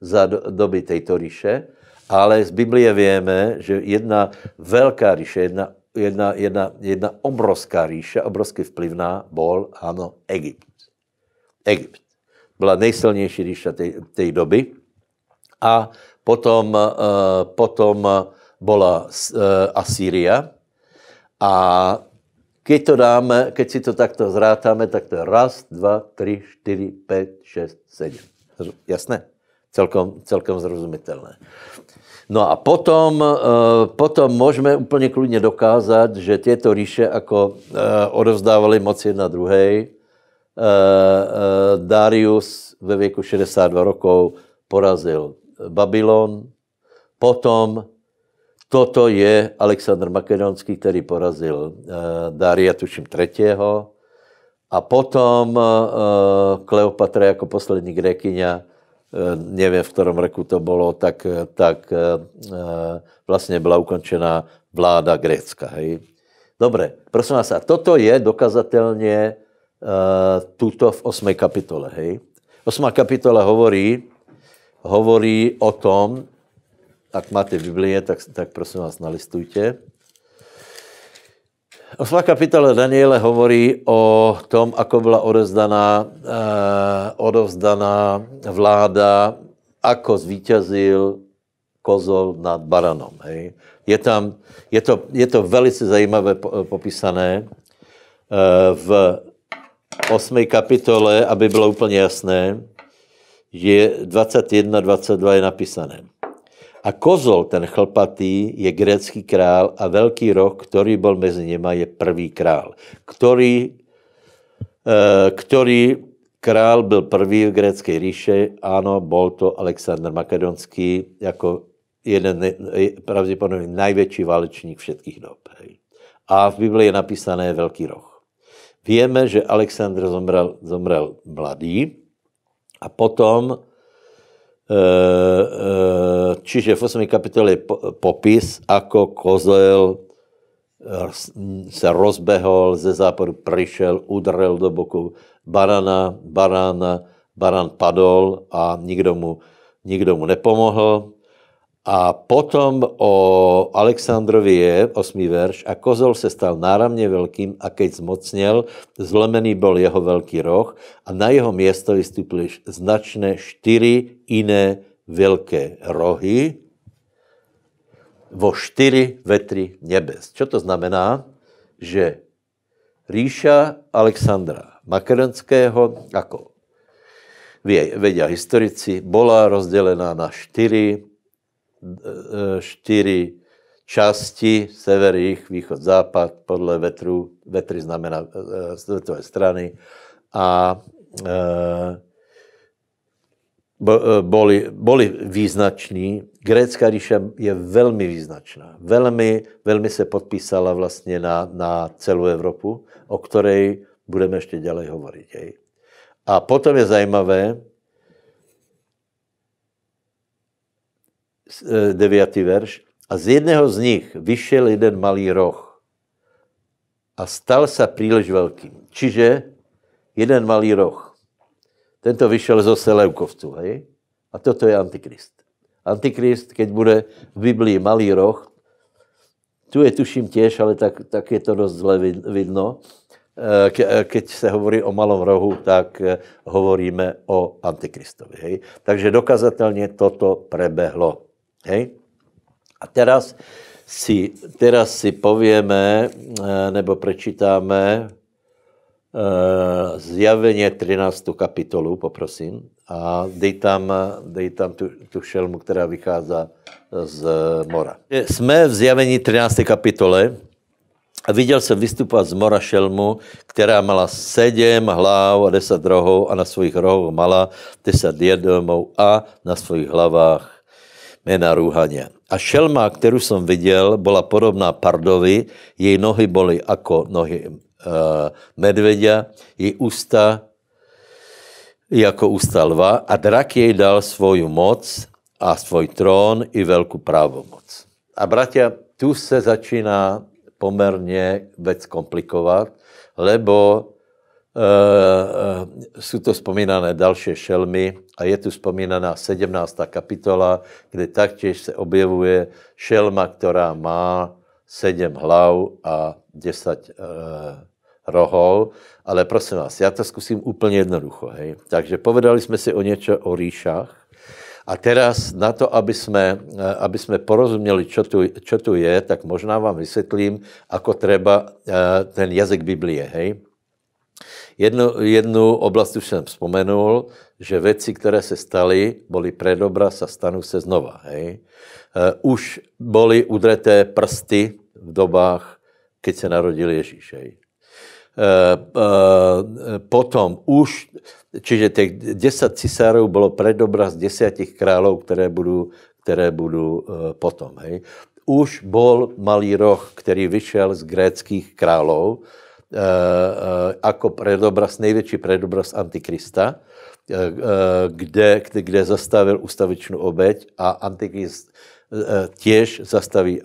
za doby této říše, ale z Biblie víme, že jedna velká říše, jedna, jedna, jedna, jedna obrovská říše, obrovsky vplyvná, bol, ano, Egypt. Egypt. Byla nejsilnější říše té doby a potom, potom byla Asýria a Keď to dáme, keď si to takto zrátáme, tak to je raz, dva, tři, čtyři, pět, šest, sedm. Jasné? Celkom, celkom zrozumitelné. No a potom, eh, potom můžeme úplně kludně dokázat, že tyto říše jako eh, odovzdávali moc jedna druhé. Eh, Darius ve věku 62 rokov porazil Babylon, potom Toto je Alexandr Makedonský, který porazil eh, Daria, tuším, třetího. A potom eh, Kleopatra jako poslední uh, nevím, v kterém roku to bylo, tak, tak vlastně byla ukončena vláda Grécka. Hej? Dobre, prosím vás, a toto je dokazatelně tuto v 8. kapitole. Hej? 8. kapitola hovorí, hovorí o tom, ak máte Biblie, tak, tak prosím vás, nalistujte. Osma kapitola Daniele hovorí o tom, ako byla odevzdaná, eh, odovzdaná vláda, ako zvítězil kozol nad baranom. Hej. Je, tam, je, to, je to velice zajímavé eh, popísané eh, v 8. kapitole, aby bylo úplně jasné, že 21-22 je napísané. A kozol, ten chlpatý, je grécký král a velký roh, který byl mezi něma, je prvý král. Který, eh, který král byl prvý v grécké říše, ano, byl to Alexander Makedonský, jako jeden pravděpodobně největší válečník všech dob. A v Biblii je napísané velký roh. Víme, že Alexandr zomrel, zomrel mladý a potom Eh, eh, čiže v 8. kapitole je popis, ako kozel eh, se rozbehol, ze západu přišel, udrel do boku barana, barana, baran padol a nikdo mu, nikdo mu nepomohl. A potom o Aleksandrovi je, 8. verš, a kozol se stal náramně velkým a keď zmocněl, zlomený byl jeho velký roh a na jeho město vystupili značné čtyři jiné velké rohy vo čtyři vetry nebes. Čo to znamená? Že ríša Alexandra Makedonského, jako vědí historici, byla rozdělená na čtyři čtyři části, sever, jich, východ, západ, podle vetru, vetry znamená eh, z vetové strany a eh, eh, boli, boli význační. Grécká říše je velmi význačná. Velmi, velmi se podpísala vlastně na, na celou Evropu, o které budeme ještě dále hovorit. A potom je zajímavé, Eh, deviatý verš, a z jedného z nich vyšel jeden malý roh a stal se příliš velkým. Čiže jeden malý roh. Tento vyšel zo Seleukovců, hej? A toto je antikrist. Antikrist, keď bude v Biblii malý roh, tu je tuším těž, ale tak, tak je to dost zle vidno, eh, Ke, eh, keď se hovorí o malom rohu, tak hovoríme o antikristovi. Hej? Takže dokazatelně toto prebehlo. Hej? A teraz si, teraz si povieme, eh, nebo prečítáme eh, zjavenie 13. kapitolu, poprosím, a dej tam, dej tam tu, tu šelmu, která vychází z mora. Jsme v zjavení 13. kapitole a viděl jsem vystupovat z mora šelmu, která mala sedm hlav a deset rohov a na svých rohoch mala deset jedomov a na svých hlavách je na růhaně. A šelma, kterou jsem viděl, byla podobná pardovi, její nohy byly jako nohy uh, medvědě, její ústa jako ústa lva a drak jej dal svoju moc a svůj trón i velkou právomoc. A bratia, tu se začíná poměrně věc komplikovat, lebo Eh, eh, jsou to vzpomínané další šelmy a je tu vzpomínaná 17. kapitola, kde taktěž se objevuje šelma, která má sedm hlav a deset eh, rohov, ale prosím vás, já to zkusím úplně jednoducho. Hej. Takže povedali jsme si o něco o rýšách a teraz na to, aby jsme, aby jsme porozuměli, čo tu, čo tu je, tak možná vám vysvětlím, ako treba ten jazyk Biblie. Hej. Jednu, jednu oblast už jsem vzpomenul, že věci, které se staly, byly predobra, sa stanou se znova. Hej? Eh, už byly udreté prsty v dobách, keď se narodil Ježíš. Hej? Eh, eh, potom už, čiže těch deset cisárov bylo z desiatich králů, které budou, které budou potom. Hej. Už byl malý roh, který vyšel z gréckých králů, Eh, eh, jako predobraz, největší predobraz Antikrista, eh, kde, kde zastavil ustavičnou obeď a Antikrist těž zastaví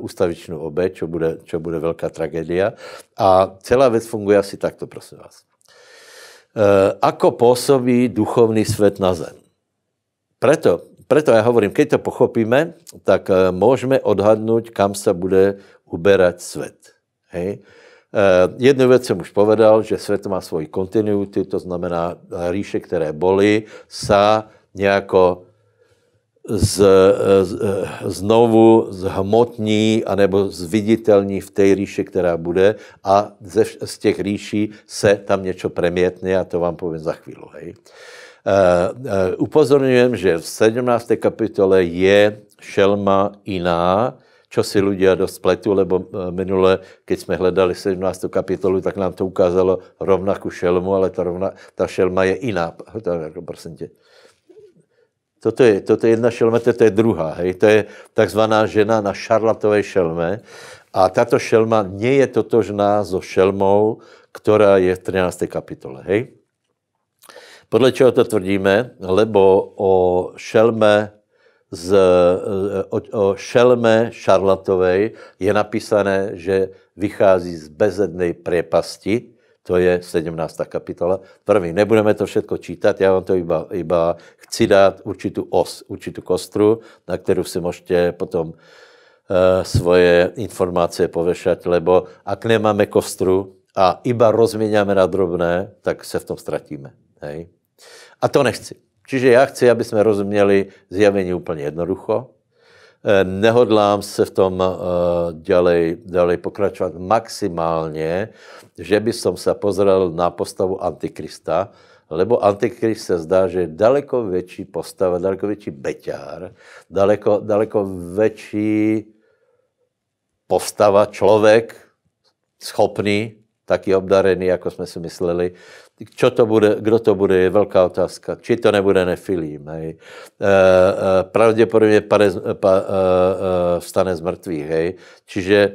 ustavičnou obeď, čo bude, čo bude velká tragédia. A celá věc funguje asi takto, prosím vás. Ako působí duchovný svět na zem? Preto, preto já hovorím, keď to pochopíme, tak můžeme odhadnout, kam se bude uberat svět. Hej? Eh, jednu věc jsem už povedal, že svět má svoji kontinuity, to znamená říše, které boli, sa nějako z, z, znovu zhmotní anebo zviditelní v té říši, která bude a ze, z těch říší se tam něco premětne a to vám povím za chvíli. Hej. Uh, uh, upozorňujem, že v 17. kapitole je šelma jiná, čo si ľudia do spletu, lebo eh, minule, keď jsme hledali 17. kapitolu, tak nám to ukázalo rovnakou šelmu, ale ta, rovna, ta šelma je jiná. To, jako, Toto je, toto je jedna šelma, to je druhá. Hej? To je takzvaná žena na šarlatové šelme. A tato šelma nie je totožná so šelmou, která je v 13. kapitole. Hej? Podle čeho to tvrdíme? Lebo o šelme z, e, o, o šelme Šarlatovej je napísané, že vychází z bezednej priepasti, to je 17. kapitola. První, nebudeme to všetko čítat, já vám to iba, iba chci dát určitou os, určitou kostru, na kterou si můžete potom e, svoje informace povešat, lebo ak nemáme kostru a iba rozměňáme na drobné, tak se v tom ztratíme. Hej? A to nechci. Čiže já chci, aby jsme rozuměli zjevení úplně jednoducho. Eh, nehodlám se v tom eh, dělej, dělej pokračovat maximálně, že by som se pozrel na postavu Antikrista, lebo Antikrist se zdá, že je daleko větší postava, daleko větší beťár, daleko, daleko větší postava, člověk, schopný, taky obdarený, jako jsme si mysleli, čo to bude, kdo to bude, je velká otázka. Či to nebude nefilím. Hej. E, e, pravděpodobně pade, pa, e, e, vstane z mrtvých. Hej. Čiže,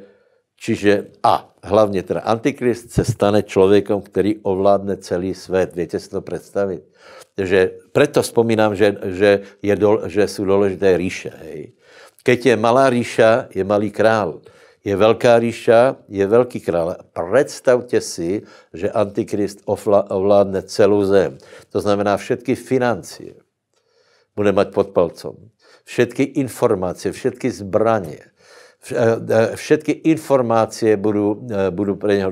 čiže a hlavně ten antikrist se stane člověkem, který ovládne celý svět. Víte si to představit? Že, proto vzpomínám, že, že, je do, že jsou důležité říše. Keď je malá říša, je malý král je velká říša, je velký král. Představte si, že antikrist ovládne celou zem. To znamená všetky financie bude mať pod palcom. Všetky informace, všetky zbraně, eh, eh, všetky informace budou, eh, budou pro něho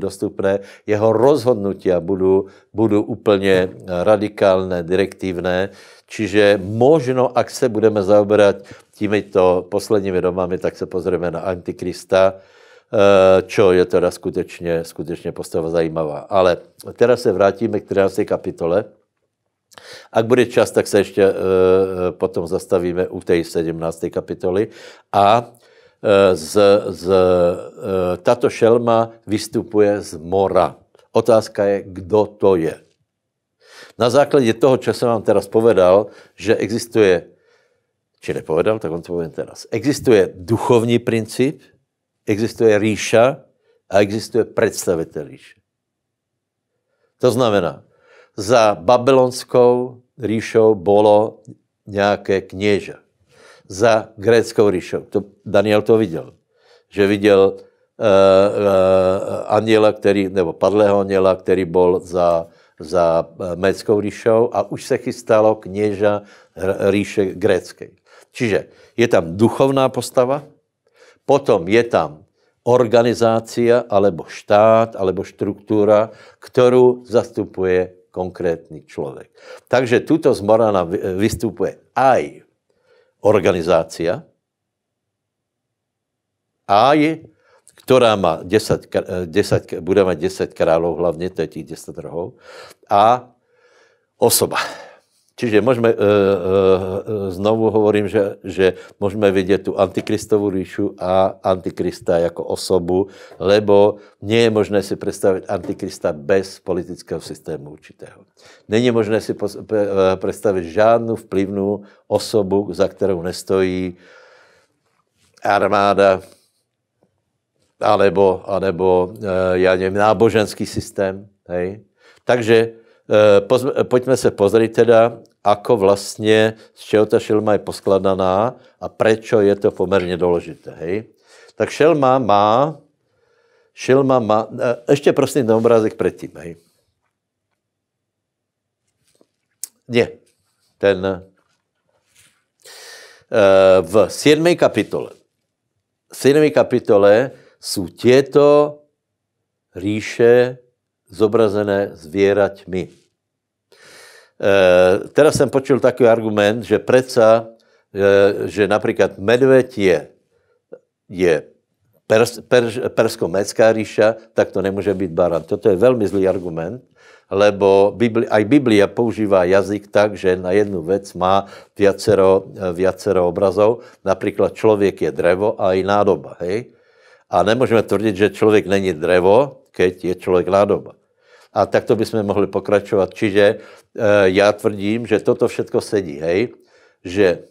dostupné, jeho rozhodnutia budou, budou úplně radikálné, direktivné, čiže možno, ak se budeme zaoberat týmito posledními domami, tak se pozrieme na Antikrista, eh, čo je teda skutečně, skutečně postava zajímavá. Ale teda se vrátíme k 13. kapitole. Ak bude čas, tak se ještě eh, eh, potom zastavíme u té 17. kapitoly. A z, z, tato šelma vystupuje z mora. Otázka je, kdo to je. Na základě toho, co jsem vám teraz povedal, že existuje či nepovedal, tak on to povím teraz. Existuje duchovní princip, existuje rýša a existuje představitel rýše. To znamená, za babylonskou rýšou bylo nějaké kněže. Za gréckou rýšou, to Daniel to viděl, že viděl Uh, uh, anděla, který, nebo padlého anděla, který byl za, za eh, méckou říšou a už se chystalo kněža říše gréckej. Čiže je tam duchovná postava, potom je tam organizácia, alebo štát, alebo štruktúra, kterou zastupuje konkrétní člověk. Takže tuto z Morana vystupuje aj organizácia, aj, která má 10, 10, bude mít 10 králov, hlavně to je těch 10 rohov, a osoba. Čiže môžeme, uh, eh, uh, eh, znovu hovorím, že, že můžeme vidět tu antikristovú ríšu a antikrista jako osobu, lebo nie je možné si představit antikrista bez politického systému určitého. Není možné si eh, představit žádnou vplyvnou osobu, za kterou nestojí armáda, alebo, alebo já nevím, náboženský systém. Hej? Takže Eh, eh, pojďme se pozrieť teda, ako vlastně, z čeho ta šelma je poskladaná a prečo je to poměrně důležité. Hej? Tak šelma má, šelma má, eh, ještě prosím ten obrázek předtím. Hej? Ne, ten v 7. kapitole. V 7. kapitole jsou těto říše zobrazené zvěraťmi. E, teraz jsem počul takový argument, že preca, e, že například medveď je, je pers, pers, persko-medská ríša, tak to nemůže být baran. Toto je velmi zlý argument, lebo Bibli, aj Biblia používá jazyk tak, že na jednu věc má viacero, e, viacero obrazov. Například člověk je drevo a i nádoba. Hej? A nemůžeme tvrdit, že člověk není drevo, keď je člověk nádoba. A takto bychom mohli pokračovat. Čiže e, já tvrdím, že toto všechno sedí, hej? Že e, e,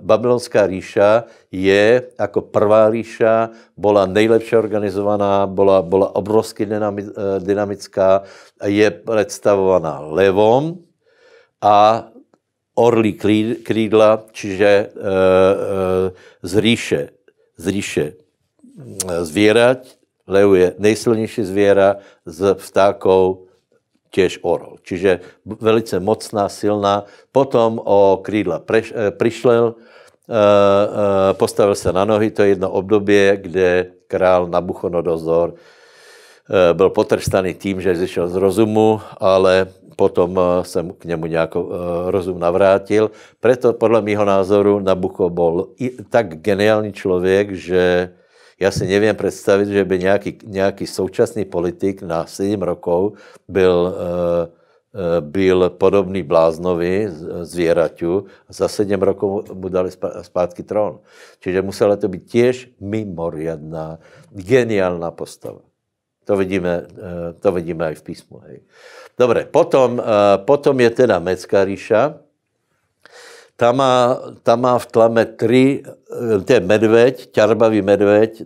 Babylonská říša je, jako prvá říša, byla nejlepší organizovaná, byla, obrovsky dynami, dynamická, je představovaná levom a orlí krídla, čiže e, e, z ríše z říše zvěrať, Lev je nejsilnější zvěra s vtákou těž orol. Čiže velice mocná, silná. Potom o krídla preš, eh, eh, eh, postavil se na nohy, to je jedno období, kde král Nabuchodonozor byl potrstaný tím, že zešel z rozumu, ale potom jsem k němu nějak rozum navrátil. Proto podle mého názoru Nabucho byl tak geniální člověk, že já si nevím představit, že by nějaký nějaký současný politik na 7 rokov byl, eh, eh, byl podobný bláznovi, zvěraťu a za 7 rokov mu dali zpátky trón. Čiže musela to být těž mimoriadná, geniální postava. To vidíme, eh, to vidíme i v písmu. Hej. potom, potom je teda Mecká ríša, ta má, ta má v tlame tri, eh, to je medveď, ťarbavý medveď, eh,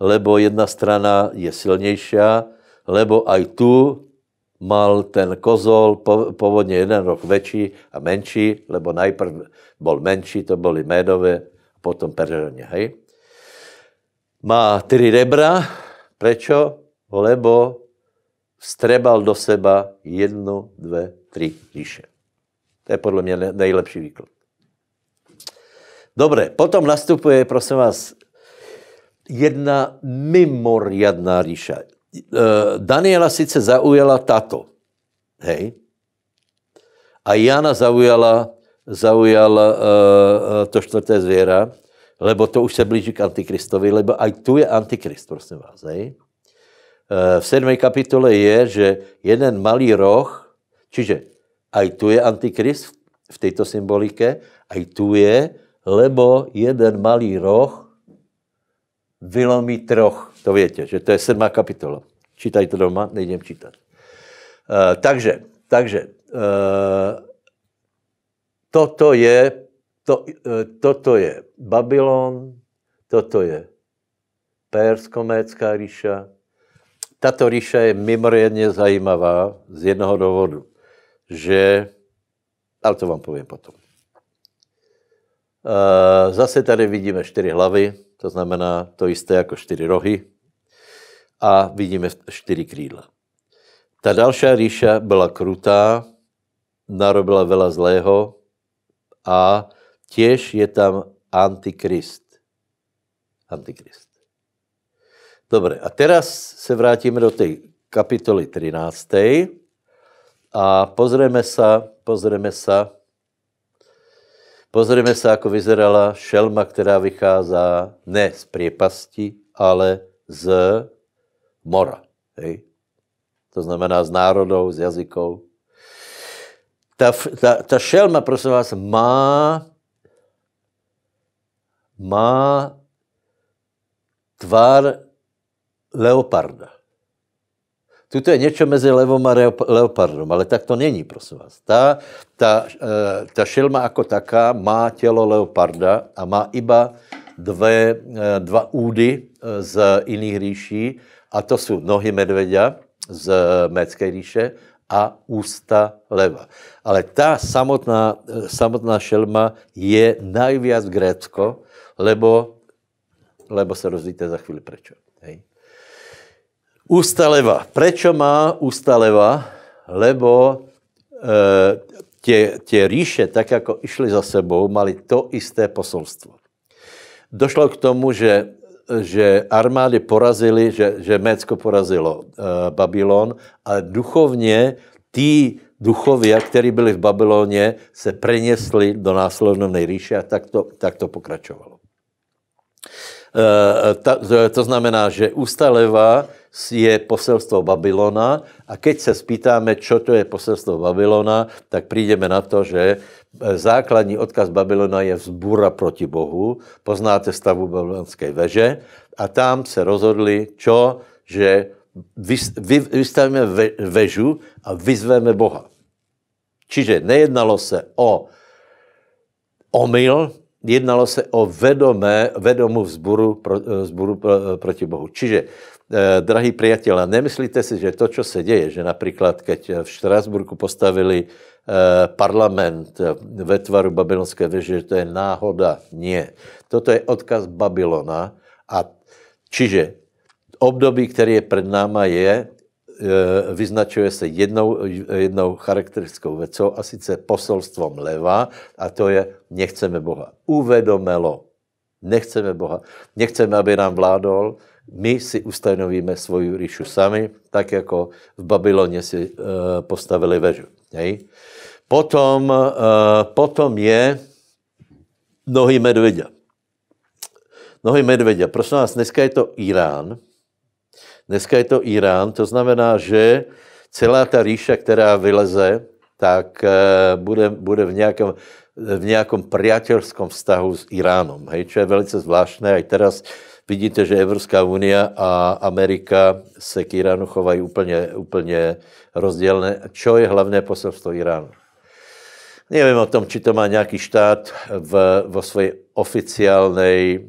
lebo jedna strana je silnější, lebo aj tu mal ten kozol původně jeden rok větší a menší, lebo najprv byl menší, to byly médové, potom peřelně, hej. Má tři rebra, prečo? Lebo vstrebal do seba jednu, dve, tri liše. To je podle mě nejlepší výklad. Dobré, potom nastupuje, prosím vás, jedna mimoriadná ríša. E, Daniela sice zaujala tato, hej, a Jana zaujala, zaujala e, e, to čtvrté zvěra, lebo to už se blíží k Antikristovi, lebo aj tu je Antikrist, prosím vás. Hej? V sedmé kapitole je, že jeden malý roh, čiže Aj tu je antikrist v této symbolike, aj tu je, lebo jeden malý roh vylomí troch. To větě, že to je sedmá kapitola. to doma, nejdem čítat. Uh, takže, takže, uh, toto je, to, uh, toto je Babylon, toto je Perskomécká ríša. Tato ríša je mimořádně zajímavá z jednoho důvodu že, ale to vám povím potom. Eh, zase tady vidíme čtyři hlavy, to znamená to jisté jako čtyři rohy a vidíme čtyři krídla. Ta další rýša byla krutá, narobila veľa zlého a těž je tam antikrist. Antikrist. Dobre, a teraz se vrátíme do té kapitoly 13 a pozrieme sa, pozrieme sa, pozrieme sa, ako vyzerala šelma, která vychází ne z priepasti, ale z mora. Hej? To znamená z národou, z jazykov. Ta, ta, ta šelma, prosím vás, má, má tvár leoparda. Tuto je něco mezi levom a leopardem, ale tak to není, prosím vás. Ta, ta, eh, ta šelma jako taká má tělo leoparda a má iba dve, eh, dva údy eh, z jiných rýší, a to jsou nohy medvěda z Mécké rýše a ústa leva. Ale ta samotná, samotná šelma je najviac Grécko, lebo, lebo se rozvíte za chvíli prečo. Hej. Ústa leva. Prečo má ústa leva? Lebo e, tě, tě Ríše, tak jako išli za sebou, mali to isté posolstvo. Došlo k tomu, že, že armády porazili, že, že Mécko porazilo e, Babylon, ale duchovně tí duchovia, kteří byli v Babyloně, se prenesli do následné Ríše a tak to, tak to pokračovalo. Eh, ta, to znamená, že ústa leva je poselstvo Babylona a keď se spýtáme, čo to je poselstvo Babylona, tak přijdeme na to, že eh, základní odkaz Babylona je vzbura proti Bohu. Poznáte stavu babylonské veže a tam se rozhodli, čo, že vystavíme vežu a vyzveme Boha. Čiže nejednalo se o omyl, jednalo se o vedomé, vedomu vzburu, pro, eh, vzburu pro, eh, proti Bohu. Čiže, eh, drahí přátelé, nemyslíte si, že to, co se děje, že například, keď eh, v Štrásburku postavili eh, parlament ve tvaru babylonské věže, že to je náhoda. Nie. Toto je odkaz Babylona. A čiže období, které je před náma, je, Eh, vyznačuje se jednou, jednou charakteristickou věcou, a sice posolstvom leva, a to je nechceme Boha. Uvedomelo. Nechceme Boha. Nechceme, aby nám vládol. My si ustanovíme svoju ríšu sami, tak jako v Babyloně si eh, postavili vežu. Potom, eh, potom je nohy medvědě. Nohy medvědě. Prosím vás, dneska je to Irán, Dneska je to Irán, to znamená, že celá ta rýša, která vyleze, tak eh, bude, bude v nějakém v nějakom priateľskom vztahu s Iránom, hej, čo je velice zvláštné. A teraz vidíte, že Evropská unie a Amerika se k Iránu chovají úplně, úplně rozdělné. Čo je hlavné poselstvo Iránu? Nevím o tom, či to má nějaký štát v, vo své oficiálnej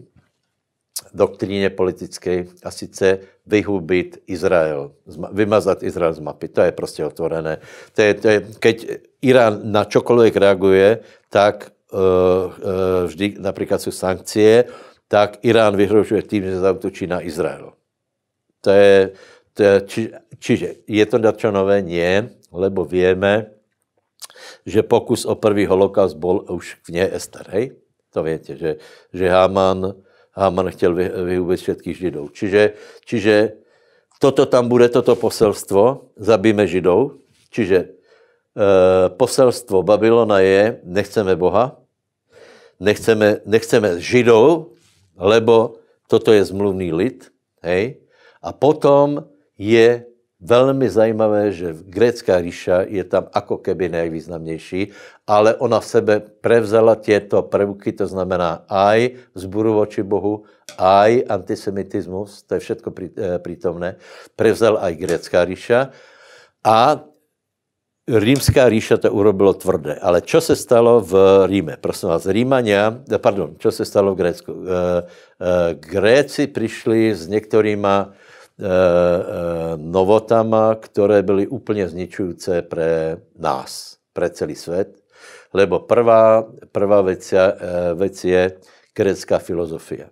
doktríně politické a sice vyhubit Izrael, vymazat Izrael z mapy. To je prostě otvorené. To je, to je, keď Irán na čokoliv reaguje, tak uh, uh, vždy například jsou sankcie, tak Irán vyhrožuje tím, že zautočí na Izrael. To je, to je či, čiže je to dačo nové? Nie, lebo víme, že pokus o prvý holokaust byl už v Ester, hej? To víte, že, že Haman Haman chtěl vy, vyhubit všetkých židů. Čiže, čiže toto tam bude, toto poselstvo, zabijeme židou. Čiže e, poselstvo Babylona je, nechceme Boha, nechceme, nechceme židou, lebo toto je zmluvný lid, hej, a potom je velmi zajímavé, že grécká ríša je tam ako keby nejvýznamnější, ale ona v sebe prevzala těto prvky, to znamená aj zburu voči Bohu, aj antisemitismus, to je všetko eh, přítomné, prevzal aj grécká ríša a Římská ríša to urobilo tvrdé, ale co se stalo v Ríme? Prosím vás, Rímania, pardon, co se stalo v Grécku? Eh, eh, Gréci přišli s některýma Eh, eh, novotama, které byly úplně zničující pro nás, pro celý svět. Lebo prvá, prvá věc eh, vec je grecká filozofie.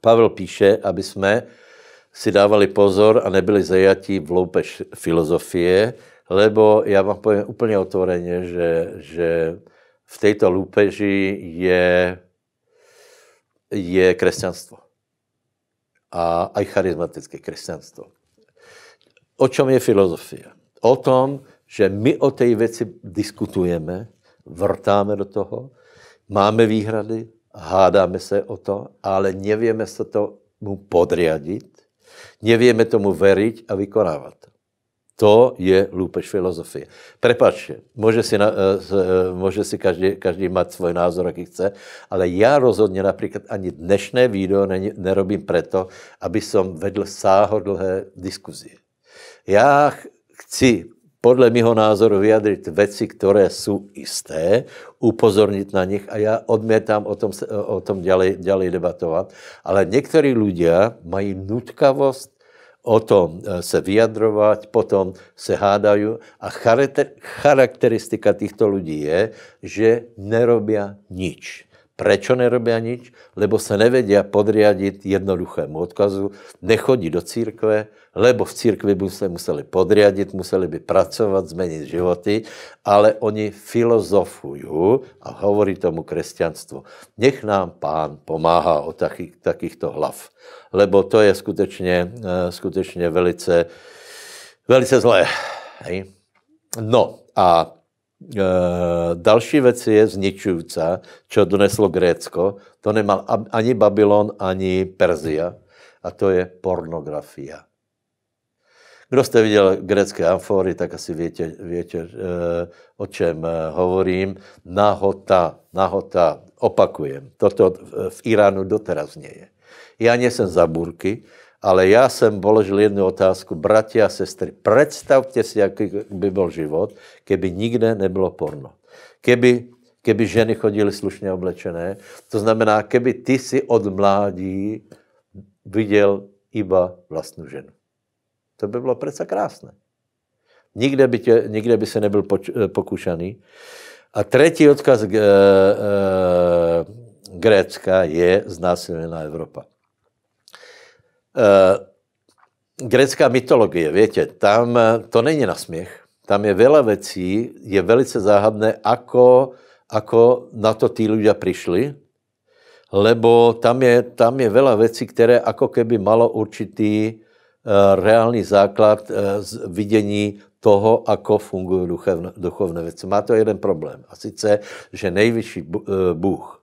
Pavel píše, aby jsme si dávali pozor a nebyli zajatí v loupež filozofie, lebo já vám povím úplně otvoreně, že, že v této loupeži je, je křesťanstvo a aj charizmatické křesťanstvo. O čem je filozofie? O tom, že my o té věci diskutujeme, vrtáme do toho, máme výhrady, hádáme se o to, ale nevíme se tomu podriadit, nevíme tomu veriť a vykonávat. To je lúpež filozofie. Prepačte, může si, na, eh, eh, může si každý, každý mít svůj názor, jaký chce, ale já rozhodně například ani dnešné video ne, nerobím preto, aby som vedl sáhodlhé diskuzie. Já chci podle mého názoru vyjadřit věci, které jsou jisté, upozornit na nich a já odmětám o tom, o tom dělej, dělej debatovat. Ale někteří lidé mají nutkavost o tom eh, se vyjadrovat, potom se hádají a charakteristika těchto lidí je, že nerobí nič. Prečo nerobia nič? Lebo se nevedia podriadit jednoduchému odkazu. Nechodí do církve, lebo v církvi by se museli podriadit, museli by pracovat, změnit životy, ale oni filozofují a hovorí tomu křesťanstvo. Nech nám pán pomáhá o takých, takýchto hlav, lebo to je skutečně, eh, skutečně velice, velice zlé. Hej? No a Eh, další věc je zničující, co doneslo Grécko. To nemal ani Babylon, ani Perzia. A to je pornografia. Kdo jste viděl grecké amfory, tak asi víte, víte eh, o čem eh, hovorím. Nahota, nahota, opakujem. Toto v Iránu doteraz nie je. Já nejsem za burky, ale já jsem položil jednu otázku. bratři a sestry, představte si, jaký by byl život, keby nikde nebylo porno. Keby, keby ženy chodily slušně oblečené. To znamená, keby ty si od mládí viděl iba vlastní ženu. To by bylo přece krásné. Nikde by, tě, nikde by se nebyl poč, eh, pokušaný. A třetí odkaz e, e, Grécka je znásilněná Evropa. Eh, grecká mytologie, větě, tam eh, to není na směch. Tam je veľa vecí, je velice záhadné, ako, ako na to tí ľudia prišli, lebo tam je, tam je veľa vecí, které ako keby malo určitý uh, reálný základ uh, z vidění toho, ako fungují duchovné, duchovné věci. Má to jeden problém. A sice, že nejvyšší bůh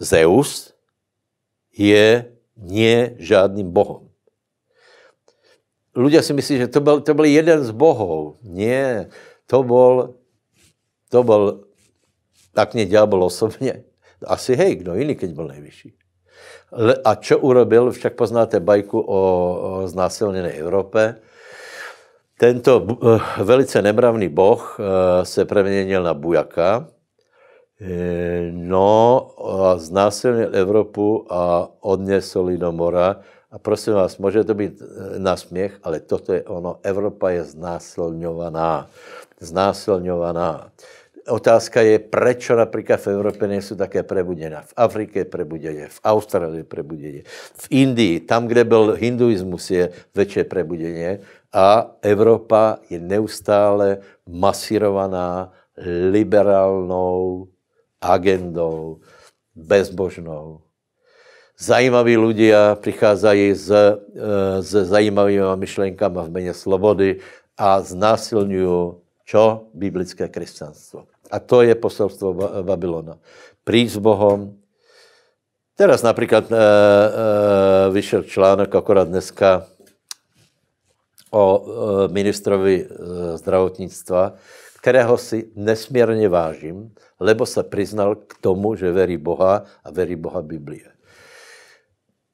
Zeus je nie žádným bohom ľudia si myslí, že to byl, to byl jeden z bohov. Nie, to byl, to byl, tak mě ďábel osobně. Asi hej, kdo jiný, keď byl nejvyšší. A čo urobil, však poznáte bajku o, o znásilněné Evropě. Tento eh, velice nemravný boh eh, se preměnil na bujaka, eh, no a znásilnil Evropu a odnesl ji do mora, a prosím vás, může to být eh, na směch, ale toto je ono. Evropa je znásilňovaná. Znásilňovaná. Otázka je, proč například v Evropě nejsou také prebuděna. V Afrike je prebuděně, v Austrálii je prebuděně, v Indii, tam, kde byl hinduismus, je větší prebuděně a Evropa je neustále masírovaná liberálnou agendou bezbožnou. Zajímaví lidé přicházejí s, eh, s zajímavými myšlenkami v mene slobody a znásilňují čo? Biblické křesťanstvo. A to je poselstvo Babylona. Príď s Bohom. Teraz například e, eh, e, eh, vyšel článek akorát dneska o e, ministrovi e, zdravotnictva, kterého si nesmírně vážím, lebo se přiznal k tomu, že verí Boha a verí Boha Biblie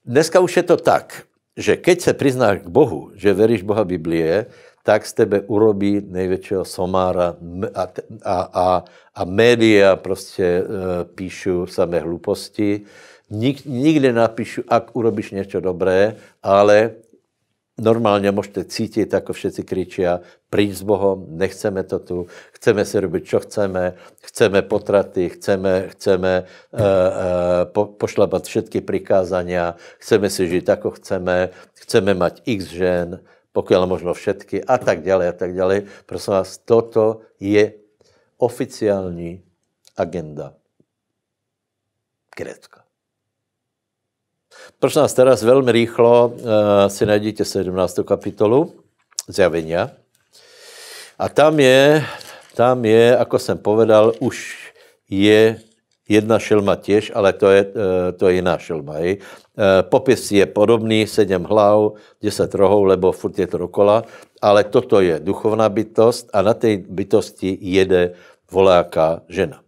dneska už je to tak, že keď se priznáš k Bohu, že veríš Boha Biblie, tak z tebe urobí největšího somára a, a, a, a média prostě e, píšu samé hluposti. Nik, nikde napíšu, ak urobíš něco dobré, ale normálně můžete cítit, jako všichni kričia, pryč s Bohom, nechceme to tu, chceme si robit, co chceme, chceme potraty, chceme, chceme uh, uh, po, pošlabat všetky prikázania, chceme si žít, jako chceme, chceme mať x žen, pokud možno všetky a tak dále a tak dále. Prosím vás, toto je oficiální agenda Grécka. Proč nás teraz velmi rýchlo eh, si najdete 17. kapitolu zjavenia. A tam je, tam je, ako jsem povedal, už je jedna šelma těž, ale to je, eh, to je jiná šelma. Uh, Popis je podobný, sedm hlav, deset rohov, lebo furt je to dokola, ale toto je duchovná bytost a na té bytosti jede voláka žena.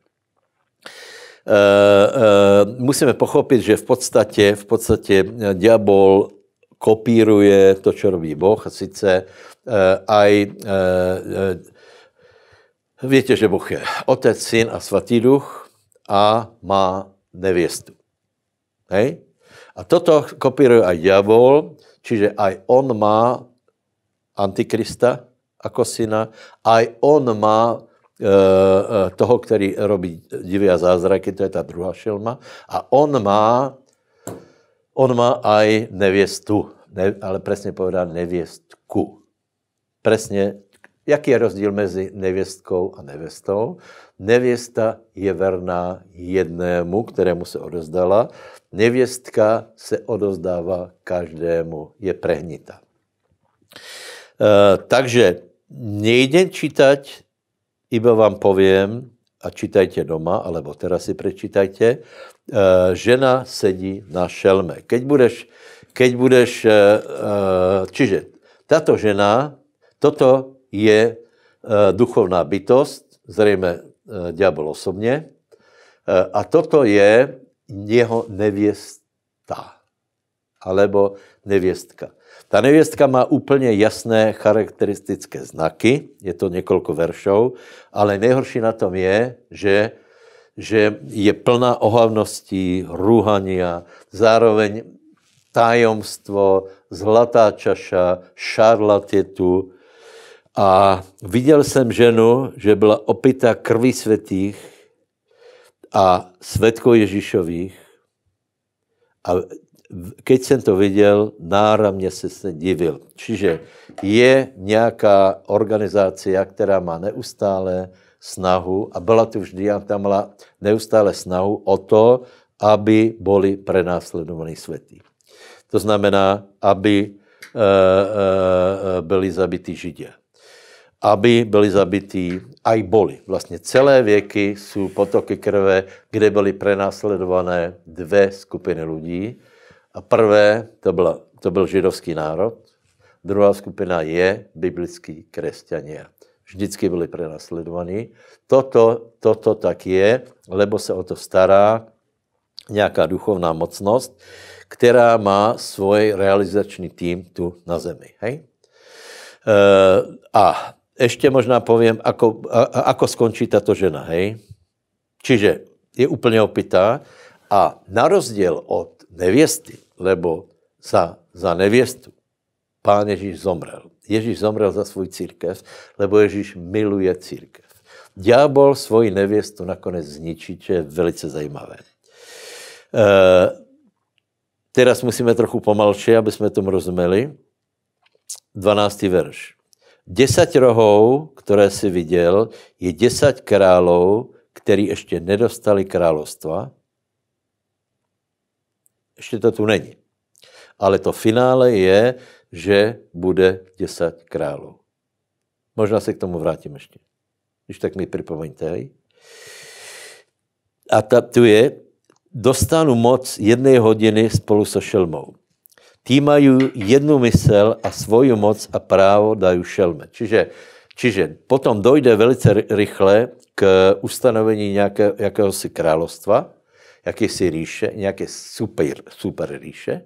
Eh, eh, musíme pochopit, že v podstatě, v podstatě eh, diabol kopíruje to, co robí Boh, a sice aj Víte, že Boh je Otec, Syn a Svatý Duch a má nevěstu. Hej? A toto kopíruje aj diabol, čiže aj on má antikrista jako syna, aj on má Eh, eh, toho, který robí divy a zázraky, to je ta druhá šelma. A on má, on má aj nevěstu, ne, ale přesně povedá nevěstku. Přesně, jaký je rozdíl mezi nevěstkou a nevestou? Nevěsta je verná jednému, kterému se odozdala. Nevěstka se odozdává každému, je prehnita. E, eh, takže nejde čítať iba vám poviem, a čítajte doma, alebo teraz si prečítajte, eh, žena sedí na šelme. Keď budeš, keď budeš eh, eh, čiže tato žena, toto je duchovná bytost, zřejmě diabol osobně, a toto je jeho nevěsta, alebo nevěstka. Ta nevěstka má úplně jasné charakteristické znaky, je to několik veršů, ale nejhorší na tom je, že že je plná ohavností, a zároveň tajomstvo, zlatá čaša, šarlat je tu. A viděl jsem ženu, že byla opita krví světých a světko Ježíšových. A keď jsem to viděl, náramně se se divil. Čiže je nějaká organizace, která má neustále snahu, a byla tu vždy, a tam byla neustále snahu o to, aby byli prenásledovaní světí. To znamená, aby e, e, byli zabiti židě. Aby byli zabití, aj boli. Vlastně celé věky jsou potoky krve, kde byly prenásledované dvě skupiny lidí a prvé, to, byla, to byl židovský národ, druhá skupina je biblický křesťania. Vždycky byli prenasledovaní. Toto, toto tak je, lebo se o to stará nějaká duchovná mocnost, která má svůj realizační tým tu na zemi. Hej? E, a ještě možná povím, ako, a, ako skončí tato žena. Hej? Čiže je úplně opitá a na rozdíl od nevěsty, lebo za, za nevěstu pán Ježíš zomrel. Ježíš zomrel za svůj církev, lebo Ježíš miluje církev. Ďábel svoji nevěstu nakonec zničí, čo je velice zajímavé. E, teraz musíme trochu pomalšie, aby jsme tomu rozuměli. 12. verš. Deset rohů, které si viděl, je deset králů, který ještě nedostali královstva, ještě to tu není. Ale to finále je, že bude deset králů. Možná se k tomu vrátím ještě. Když tak mi připomeňte. Hej? A ta, tu je, dostanu moc jedné hodiny spolu so šelmou. Tí mají jednu mysel a svoju moc a právo dají šelme. Čiže, čiže potom dojde velice rychle k ustanovení nějakého jakéhosi královstva, jakési říše, nějaké super, super říše,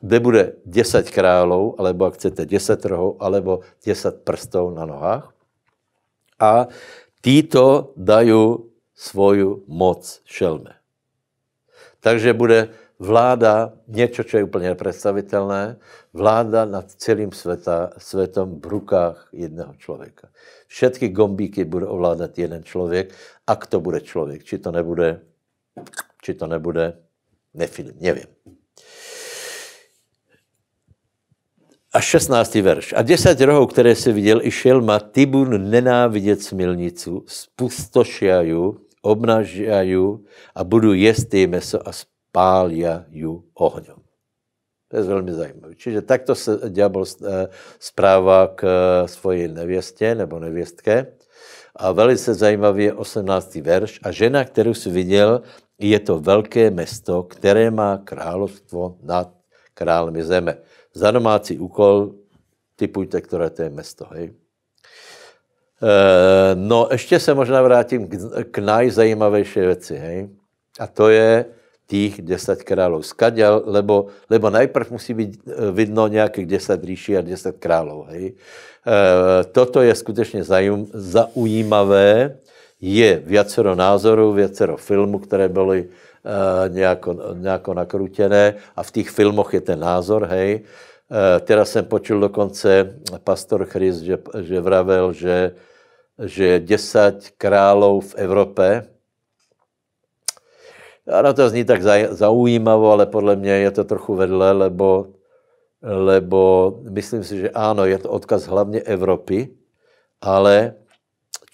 kde bude 10 králů, alebo ak chcete 10 rohov, alebo 10 prstov na nohách. A títo dají svoju moc šelme. Takže bude vláda, něco, co je úplně nepředstavitelné, vláda nad celým světa, světom v rukách jednoho člověka. Všetky gombíky bude ovládat jeden člověk, a to bude člověk, či to nebude či to nebude nefilm, nevím. A 16. verš. A 10 rohů, které se viděl, i šelma Tibun nenávidět smilnicu, spustošiaju, obnažiaju a budu jíst jí meso a spáliaju ohňom. To je velmi zajímavé. Čiže takto se ďábel eh, správá k eh, svoji nevěstě nebo nevěstke. A velice zajímavý je 18. verš. A žena, kterou si viděl, je to velké město, které má královstvo nad králmi zeme. Za domácí úkol typujte, které to je město. Hej. Eh, no, ještě se možná vrátím k, nejzajímavější věci. Hej. A to je těch deset králů. Skaděl, lebo, lebo najprv musí být eh, vidno nějakých deset říší a deset králů. Hej. Eh, toto je skutečně zaujímavé je viacero názorů, viacero filmů, které byly eh, nějak nakrutěné a v těch filmoch je ten názor, hej. Eh, teda jsem počul dokonce pastor Chris, že, že vravel, že, že 10 králov v Evropě, ano, to zní tak zaujímavo, ale podle mě je to trochu vedle, lebo, lebo myslím si, že ano, je to odkaz hlavně Evropy, ale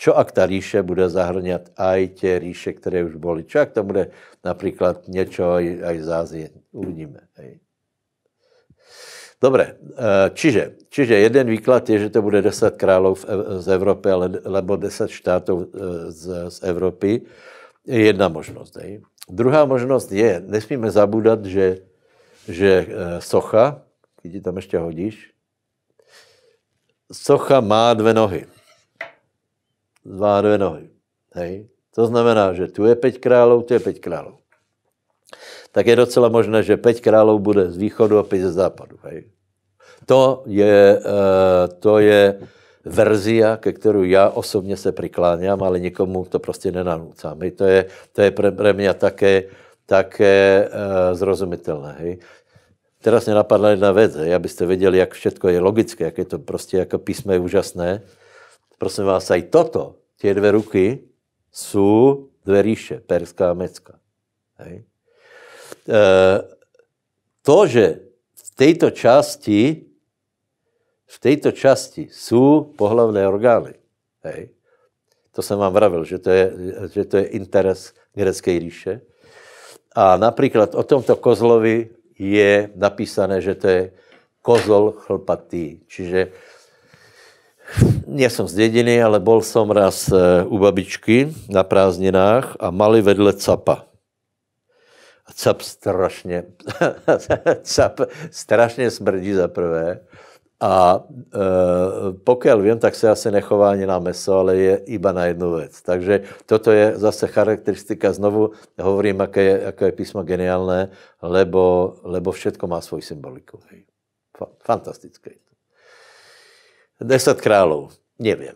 Čo ak ta ríše bude zahrňat aj tě ríše, které už byly? Čo ak tam bude například něco aj, aj z Ázie? Uvidíme. Dobře. Dobré, e, čiže, čiže jeden výklad je, že to bude 10 králů z Evropy, nebo 10 států z, z Evropy. Je jedna možnost. Hej. Druhá možnost je, nesmíme zabudat, že, že e, socha, když tam ještě hodíš, socha má dvě nohy dvě nohy. Hej? To znamená, že tu je pět králů, tu je pět králů. Tak je docela možné, že pět králů bude z východu a pět ze západu. Hej? To je, eh, to je verzia, ke kterou já osobně se přikláním, ale nikomu to prostě nenanucám. Hej? To je, to je pro mě také, také eh, zrozumitelné. Hej? Teraz mě napadla jedna věc, abyste věděli, jak všechno je logické, jak je to prostě jako písmo je úžasné Prosím vás, aj toto, tie dve ruky, jsou dve ríše, Perská a Mecká. Hej. E, to, že v této části v této části jsou pohlavné orgány. Hej. To jsem vám vravil, že to je, že to je interes grecké ríše. A například o tomto kozlovi je napísané, že to je kozol chlpatý. Čiže nie som z dediny, ale bol som raz e, u babičky na prázdninách a mali vedle capa. A cap strašně, cap strašně smrdí za prvé. A e, pokud vím, tak se asi nechová ani na meso, ale je iba na jednu věc. Takže toto je zase charakteristika, znovu hovorím, jaké je, jaké je písmo geniálné, lebo, lebo všetko má svou symboliku. Fantastické deset králů, nevím.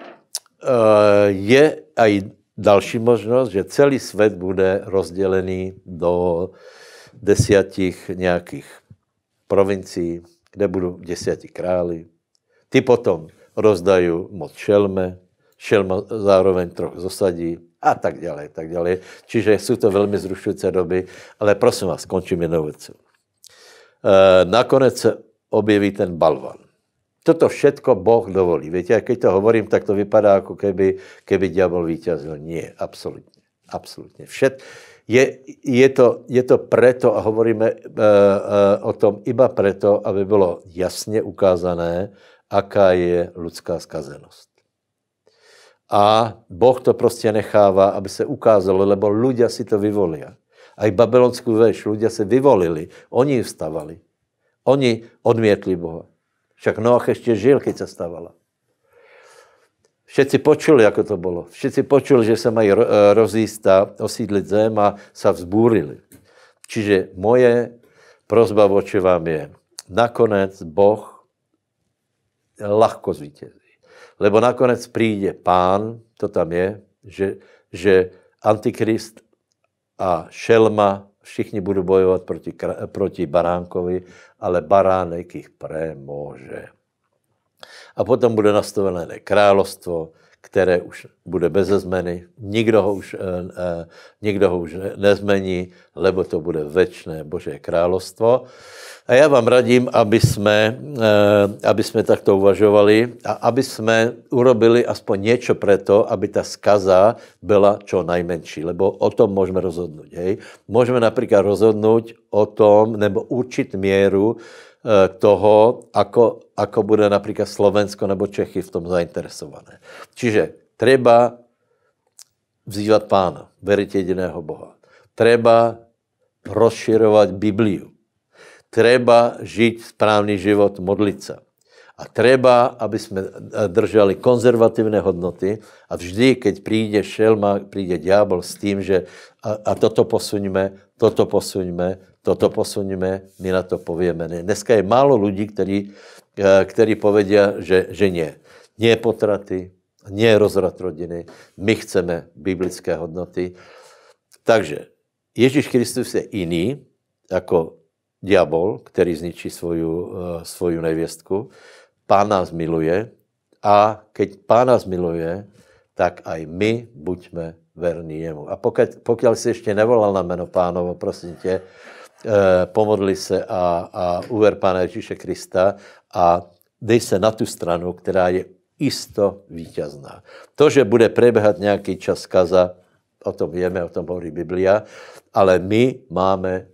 Eh, je i další možnost, že celý svět bude rozdělený do desiatich nějakých provincií, kde budou desiatí králi. Ty potom rozdají moc šelme, šelma zároveň trochu zosadí a tak dále, tak dále. Čiže jsou to velmi zrušující doby, ale prosím vás, končím jednou eh, věcí. nakonec se objeví ten balvan. Toto všetko Boh dovolí. Víte, jak to hovorím, tak to vypadá, jako keby, keby diabol vítězil. Nie, absolutně, absolutně. Všet, je, je, to, je to preto, a hovoríme e, e, o tom iba preto, aby bylo jasně ukázané, aká je lidská skazenost. A Boh to prostě nechává, aby se ukázalo, lebo ľudia si to vyvolí. A i babylonskou veš, ľudia se vyvolili, oni vstavali. Oni odmětli Boha. Však Noach ještě žil, když se stávala. Všetci počuli, jako to bylo. Všetci počuli, že se mají eh, rozjíst a osídlit zem a se vzbúrili. Čiže moje prozba voči vám je, nakonec Boh lahko zvítězí. Lebo nakonec přijde pán, to tam je, že, že antikrist a šelma všichni budou bojovat proti, proti baránkovi ale baránek jich premože. A potom bude nastavené královstvo, které už bude bez zmeny, nikdo ho už, eh, eh, nikdo ho už nezmení, lebo to bude večné Boží královstvo. A já vám radím, aby jsme, eh, aby jsme takto uvažovali a aby jsme urobili aspoň něco pro to, aby ta skaza byla čo nejmenší, lebo o tom můžeme rozhodnout. Hej? Můžeme například rozhodnout o tom, nebo určit měru eh, toho, ako, ako bude například Slovensko nebo Čechy v tom zainteresované. Čiže treba vzývat pána, verit jediného Boha. Treba rozširovat Bibliu treba žít správný život, modlit se. A treba, aby jsme eh, drželi konzervativné hodnoty a vždy, keď přijde šelma, přijde ďábel s tím, že a, a toto posuňme, toto posuňme, toto posuňme, my na to povíme. Ne. Dneska je málo lidí, kteří eh, který povedia, že, že ne. Nie potraty, nie rozrad rodiny, my chceme biblické hodnoty. Takže Ježíš Kristus je jiný, jako diabol, který zničí svoju, eh, svoju nevěstku. Pán nás miluje a keď pán nás miluje, tak aj my buďme verní jemu. A pokud, pokud si ještě nevolal na jméno pánovo, prosím tě, eh, pomodli se a, a uver Pána Ježíše Krista a dej se na tu stranu, která je isto vítězná. To, že bude prebehat nějaký čas kaza, o tom víme, o tom hovorí Biblia, ale my máme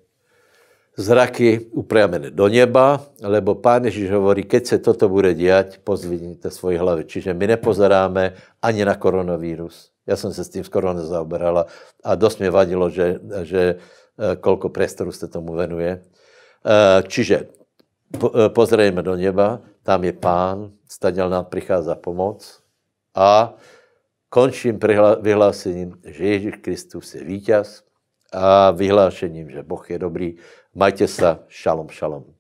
zraky upriamené do neba, lebo pán Ježíš hovorí, keď se toto bude dělat, pozvedněte svoji hlavy. Čiže my nepozeráme ani na koronavírus. Já jsem se s tím skoro nezaoberala a dost mě vadilo, že, že eh, kolko priestoru se tomu venuje. Eh, čiže eh, pozrejme do neba, tam je pán, staděl nám přichází pomoc a končím vyhlášením, že Ježíš Kristus je vítěz a vyhlášením, že Boh je dobrý Majte se šalom, šalom.